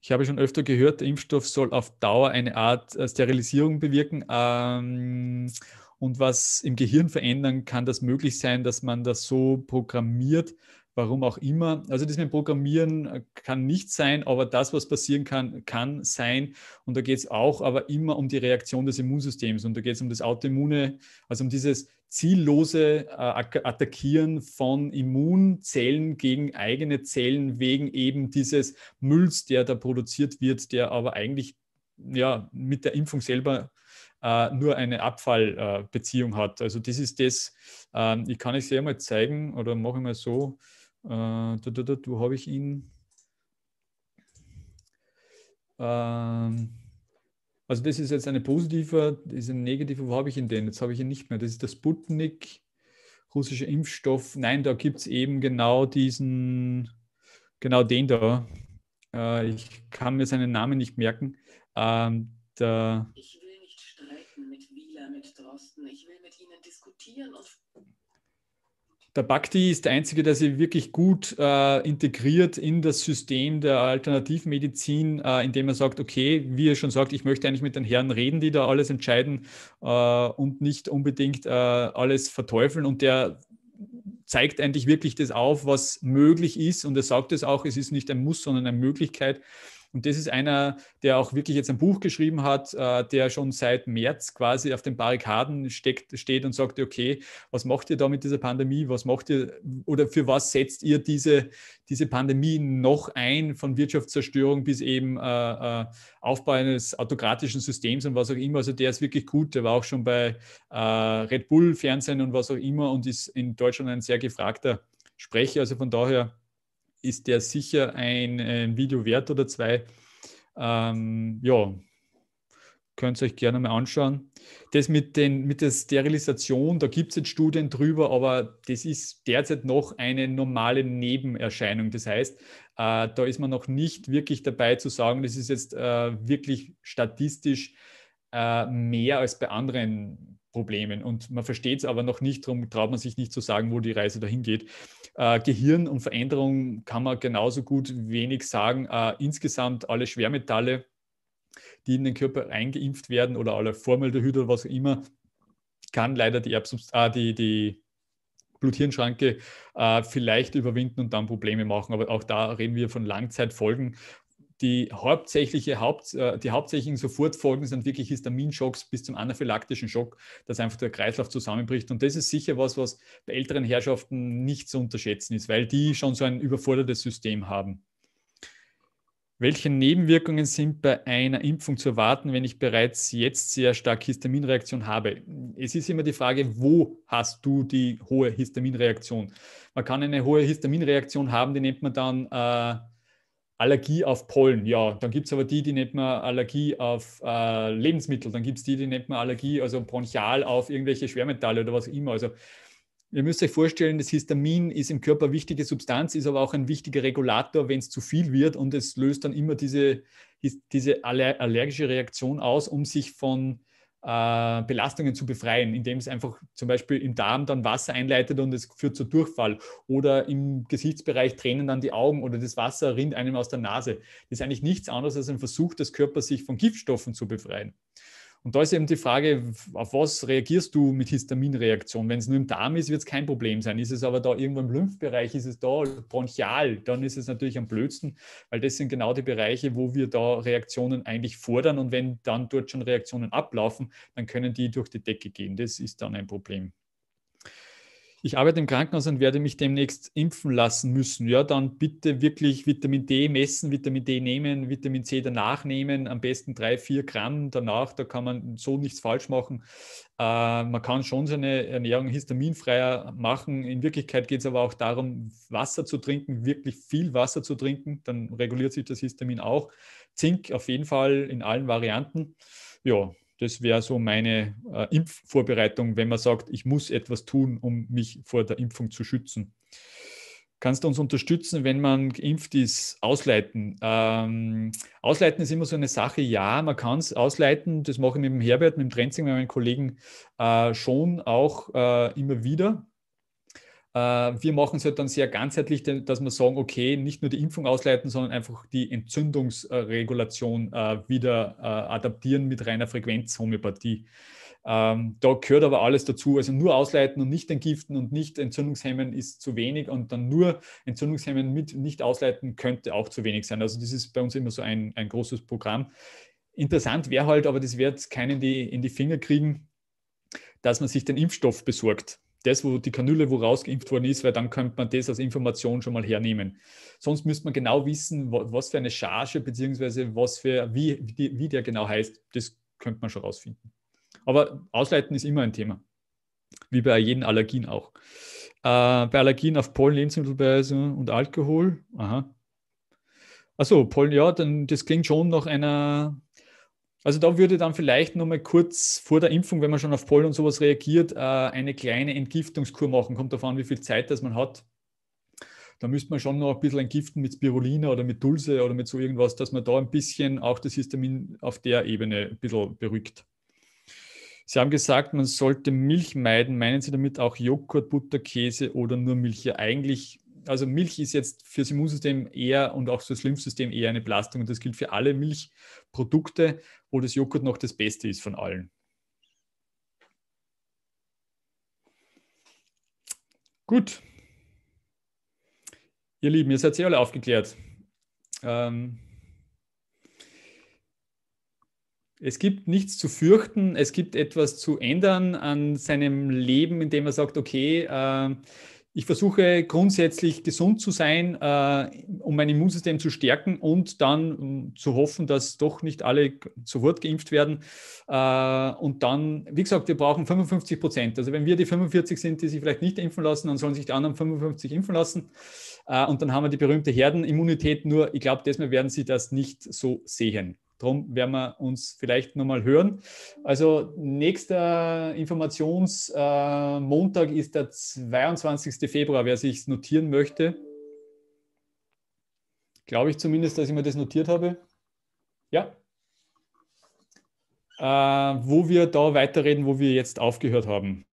Ich habe schon öfter gehört, der Impfstoff soll auf Dauer eine Art äh, Sterilisierung bewirken. Ähm, und was im Gehirn verändern, kann das möglich sein, dass man das so programmiert, warum auch immer. Also das mit Programmieren äh, kann nicht sein, aber das, was passieren kann, kann sein. Und da geht es auch aber immer um die Reaktion des Immunsystems und da geht es um das Autoimmune, also um dieses ziellose äh, Attackieren von Immunzellen gegen eigene Zellen wegen eben dieses Mülls, der da produziert wird, der aber eigentlich ja, mit der Impfung selber äh, äh, nur eine Abfallbeziehung äh, hat. Also das ist das, ähm, ich kann es dir mal zeigen oder mache ich mal so, äh, da, da, da, da habe ich ihn. Ähm, also das ist jetzt eine positive, das ist eine negative, wo habe ich ihn denn? Jetzt habe ich ihn nicht mehr. Das ist der Sputnik, russischer Impfstoff. Nein, da gibt es eben genau diesen, genau den da. Äh, ich kann mir seinen Namen nicht merken. Ähm, der, ich mit Drosten. Ich will mit Ihnen diskutieren. der Bhakti ist der Einzige, der sich wirklich gut äh, integriert in das System der Alternativmedizin, äh, indem er sagt, okay, wie er schon sagt, ich möchte eigentlich mit den Herren reden, die da alles entscheiden äh, und nicht unbedingt äh, alles verteufeln. Und der zeigt eigentlich wirklich das auf, was möglich ist. Und er sagt es auch, es ist nicht ein Muss, sondern eine Möglichkeit. Und das ist einer, der auch wirklich jetzt ein Buch geschrieben hat, äh, der schon seit März quasi auf den Barrikaden steckt, steht und sagt, okay, was macht ihr da mit dieser Pandemie? Was macht ihr oder für was setzt ihr diese, diese Pandemie noch ein von Wirtschaftszerstörung bis eben äh, äh Aufbau eines autokratischen Systems und was auch immer? Also der ist wirklich gut. Der war auch schon bei äh, Red Bull Fernsehen und was auch immer und ist in Deutschland ein sehr gefragter Sprecher. Also von daher ist der sicher ein, ein Video wert oder zwei. Ähm, ja, könnt ihr euch gerne mal anschauen. Das mit, den, mit der Sterilisation, da gibt es jetzt Studien drüber, aber das ist derzeit noch eine normale Nebenerscheinung. Das heißt, äh, da ist man noch nicht wirklich dabei zu sagen, das ist jetzt äh, wirklich statistisch äh, mehr als bei anderen Problemen und man versteht es aber noch nicht, darum traut man sich nicht zu sagen, wo die Reise dahin geht. Äh, Gehirn und Veränderung kann man genauso gut wenig sagen. Äh, insgesamt alle Schwermetalle, die in den Körper eingeimpft werden oder alle Formaldehyd oder was auch immer, kann leider die, äh, die, die Blut-Hirn-Schranke äh, vielleicht überwinden und dann Probleme machen. Aber auch da reden wir von Langzeitfolgen die, hauptsächliche Haupt, äh, die hauptsächlichen Sofortfolgen sind wirklich Histaminschocks bis zum anaphylaktischen Schock, dass einfach der Kreislauf zusammenbricht. Und das ist sicher was, was bei älteren Herrschaften nicht zu unterschätzen ist, weil die schon so ein überfordertes System haben. Welche Nebenwirkungen sind bei einer Impfung zu erwarten, wenn ich bereits jetzt sehr stark Histaminreaktion habe? Es ist immer die Frage, wo hast du die hohe Histaminreaktion? Man kann eine hohe Histaminreaktion haben, die nennt man dann äh, Allergie auf Pollen, ja. Dann gibt es aber die, die nennt man Allergie auf äh, Lebensmittel. Dann gibt es die, die nennt man Allergie, also bronchial auf irgendwelche Schwermetalle oder was auch immer. Also ihr müsst euch vorstellen, das Histamin ist im Körper wichtige Substanz, ist aber auch ein wichtiger Regulator, wenn es zu viel wird. Und es löst dann immer diese, diese allergische Reaktion aus, um sich von äh, Belastungen zu befreien, indem es einfach zum Beispiel im Darm dann Wasser einleitet und es führt zu Durchfall oder im Gesichtsbereich tränen dann die Augen oder das Wasser rinnt einem aus der Nase. Das ist eigentlich nichts anderes als ein Versuch des Körpers, sich von Giftstoffen zu befreien. Und da ist eben die Frage, auf was reagierst du mit Histaminreaktion? Wenn es nur im Darm ist, wird es kein Problem sein. Ist es aber da irgendwo im Lymphbereich, ist es da bronchial, dann ist es natürlich am blödsten, weil das sind genau die Bereiche, wo wir da Reaktionen eigentlich fordern. Und wenn dann dort schon Reaktionen ablaufen, dann können die durch die Decke gehen. Das ist dann ein Problem ich arbeite im Krankenhaus und werde mich demnächst impfen lassen müssen. Ja, dann bitte wirklich Vitamin D messen, Vitamin D nehmen, Vitamin C danach nehmen, am besten drei, vier Gramm danach. Da kann man so nichts falsch machen. Äh, man kann schon seine Ernährung histaminfreier machen. In Wirklichkeit geht es aber auch darum, Wasser zu trinken, wirklich viel Wasser zu trinken. Dann reguliert sich das Histamin auch. Zink auf jeden Fall in allen Varianten. Ja, das wäre so meine äh, Impfvorbereitung, wenn man sagt, ich muss etwas tun, um mich vor der Impfung zu schützen. Kannst du uns unterstützen, wenn man geimpft ist, ausleiten? Ähm, ausleiten ist immer so eine Sache, ja, man kann es ausleiten. Das mache ich mit dem Herbert, mit dem Trenzing, mit meinen Kollegen äh, schon auch äh, immer wieder. Äh, wir machen es halt dann sehr ganzheitlich, dass wir sagen, okay, nicht nur die Impfung ausleiten, sondern einfach die Entzündungsregulation äh, wieder äh, adaptieren mit reiner Frequenzhomöopathie. Ähm, da gehört aber alles dazu. Also nur ausleiten und nicht entgiften und nicht entzündungshemmen ist zu wenig und dann nur entzündungshemmen mit nicht ausleiten könnte auch zu wenig sein. Also das ist bei uns immer so ein, ein großes Programm. Interessant wäre halt, aber das wird keinen in die, in die Finger kriegen, dass man sich den Impfstoff besorgt das, wo die Kanüle, wo rausgeimpft worden ist, weil dann könnte man das als Information schon mal hernehmen. Sonst müsste man genau wissen, was für eine Charge beziehungsweise was für, wie, wie der genau heißt. Das könnte man schon rausfinden. Aber Ausleiten ist immer ein Thema. Wie bei jedem Allergien auch. Äh, bei Allergien auf Pollen, Lebensmittelweise und Alkohol. Aha. Achso, Pollen, ja, dann das klingt schon nach einer also da würde dann vielleicht nochmal kurz vor der Impfung, wenn man schon auf Pollen und sowas reagiert, äh, eine kleine Entgiftungskur machen. Kommt davon, wie viel Zeit das man hat. Da müsste man schon noch ein bisschen entgiften mit Spirulina oder mit Dulce oder mit so irgendwas, dass man da ein bisschen auch das Histamin auf der Ebene ein bisschen berückt. Sie haben gesagt, man sollte Milch meiden. Meinen Sie damit auch Joghurt, Butter, Käse oder nur Milch? Ja, eigentlich also Milch ist jetzt für das Immunsystem eher und auch für das Lymphsystem eher eine Belastung. Und das gilt für alle Milchprodukte, wo das Joghurt noch das Beste ist von allen. Gut. Ihr Lieben, ihr seid eh alle aufgeklärt. Ähm, es gibt nichts zu fürchten, es gibt etwas zu ändern an seinem Leben, indem er sagt, okay, äh, ich versuche grundsätzlich gesund zu sein, äh, um mein Immunsystem zu stärken und dann um zu hoffen, dass doch nicht alle zu Wort geimpft werden. Äh, und dann, wie gesagt, wir brauchen 55 Prozent. Also wenn wir die 45 sind, die sich vielleicht nicht impfen lassen, dann sollen sich die anderen 55 impfen lassen. Äh, und dann haben wir die berühmte Herdenimmunität. Nur ich glaube, diesmal werden Sie das nicht so sehen. Darum werden wir uns vielleicht nochmal hören. Also nächster Informationsmontag äh, ist der 22. Februar, wer sich notieren möchte. Glaube ich zumindest, dass ich mir das notiert habe. Ja. Äh, wo wir da weiterreden, wo wir jetzt aufgehört haben.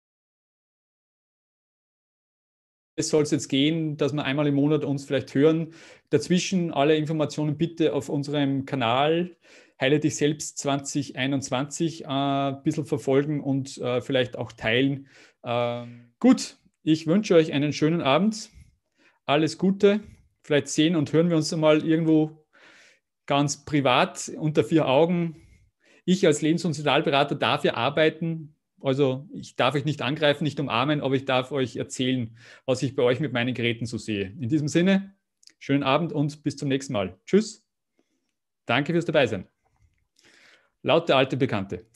soll es jetzt gehen, dass wir einmal im Monat uns vielleicht hören. Dazwischen alle Informationen bitte auf unserem Kanal Heile dich selbst 2021 äh, ein bisschen verfolgen und äh, vielleicht auch teilen. Ähm, gut, ich wünsche euch einen schönen Abend. Alles Gute. Vielleicht sehen und hören wir uns mal irgendwo ganz privat unter vier Augen. Ich als Lebens- und Sozialberater darf ja arbeiten. Also ich darf euch nicht angreifen, nicht umarmen, aber ich darf euch erzählen, was ich bei euch mit meinen Geräten so sehe. In diesem Sinne, schönen Abend und bis zum nächsten Mal. Tschüss. Danke fürs Dabeisein. Laut der alte Bekannte.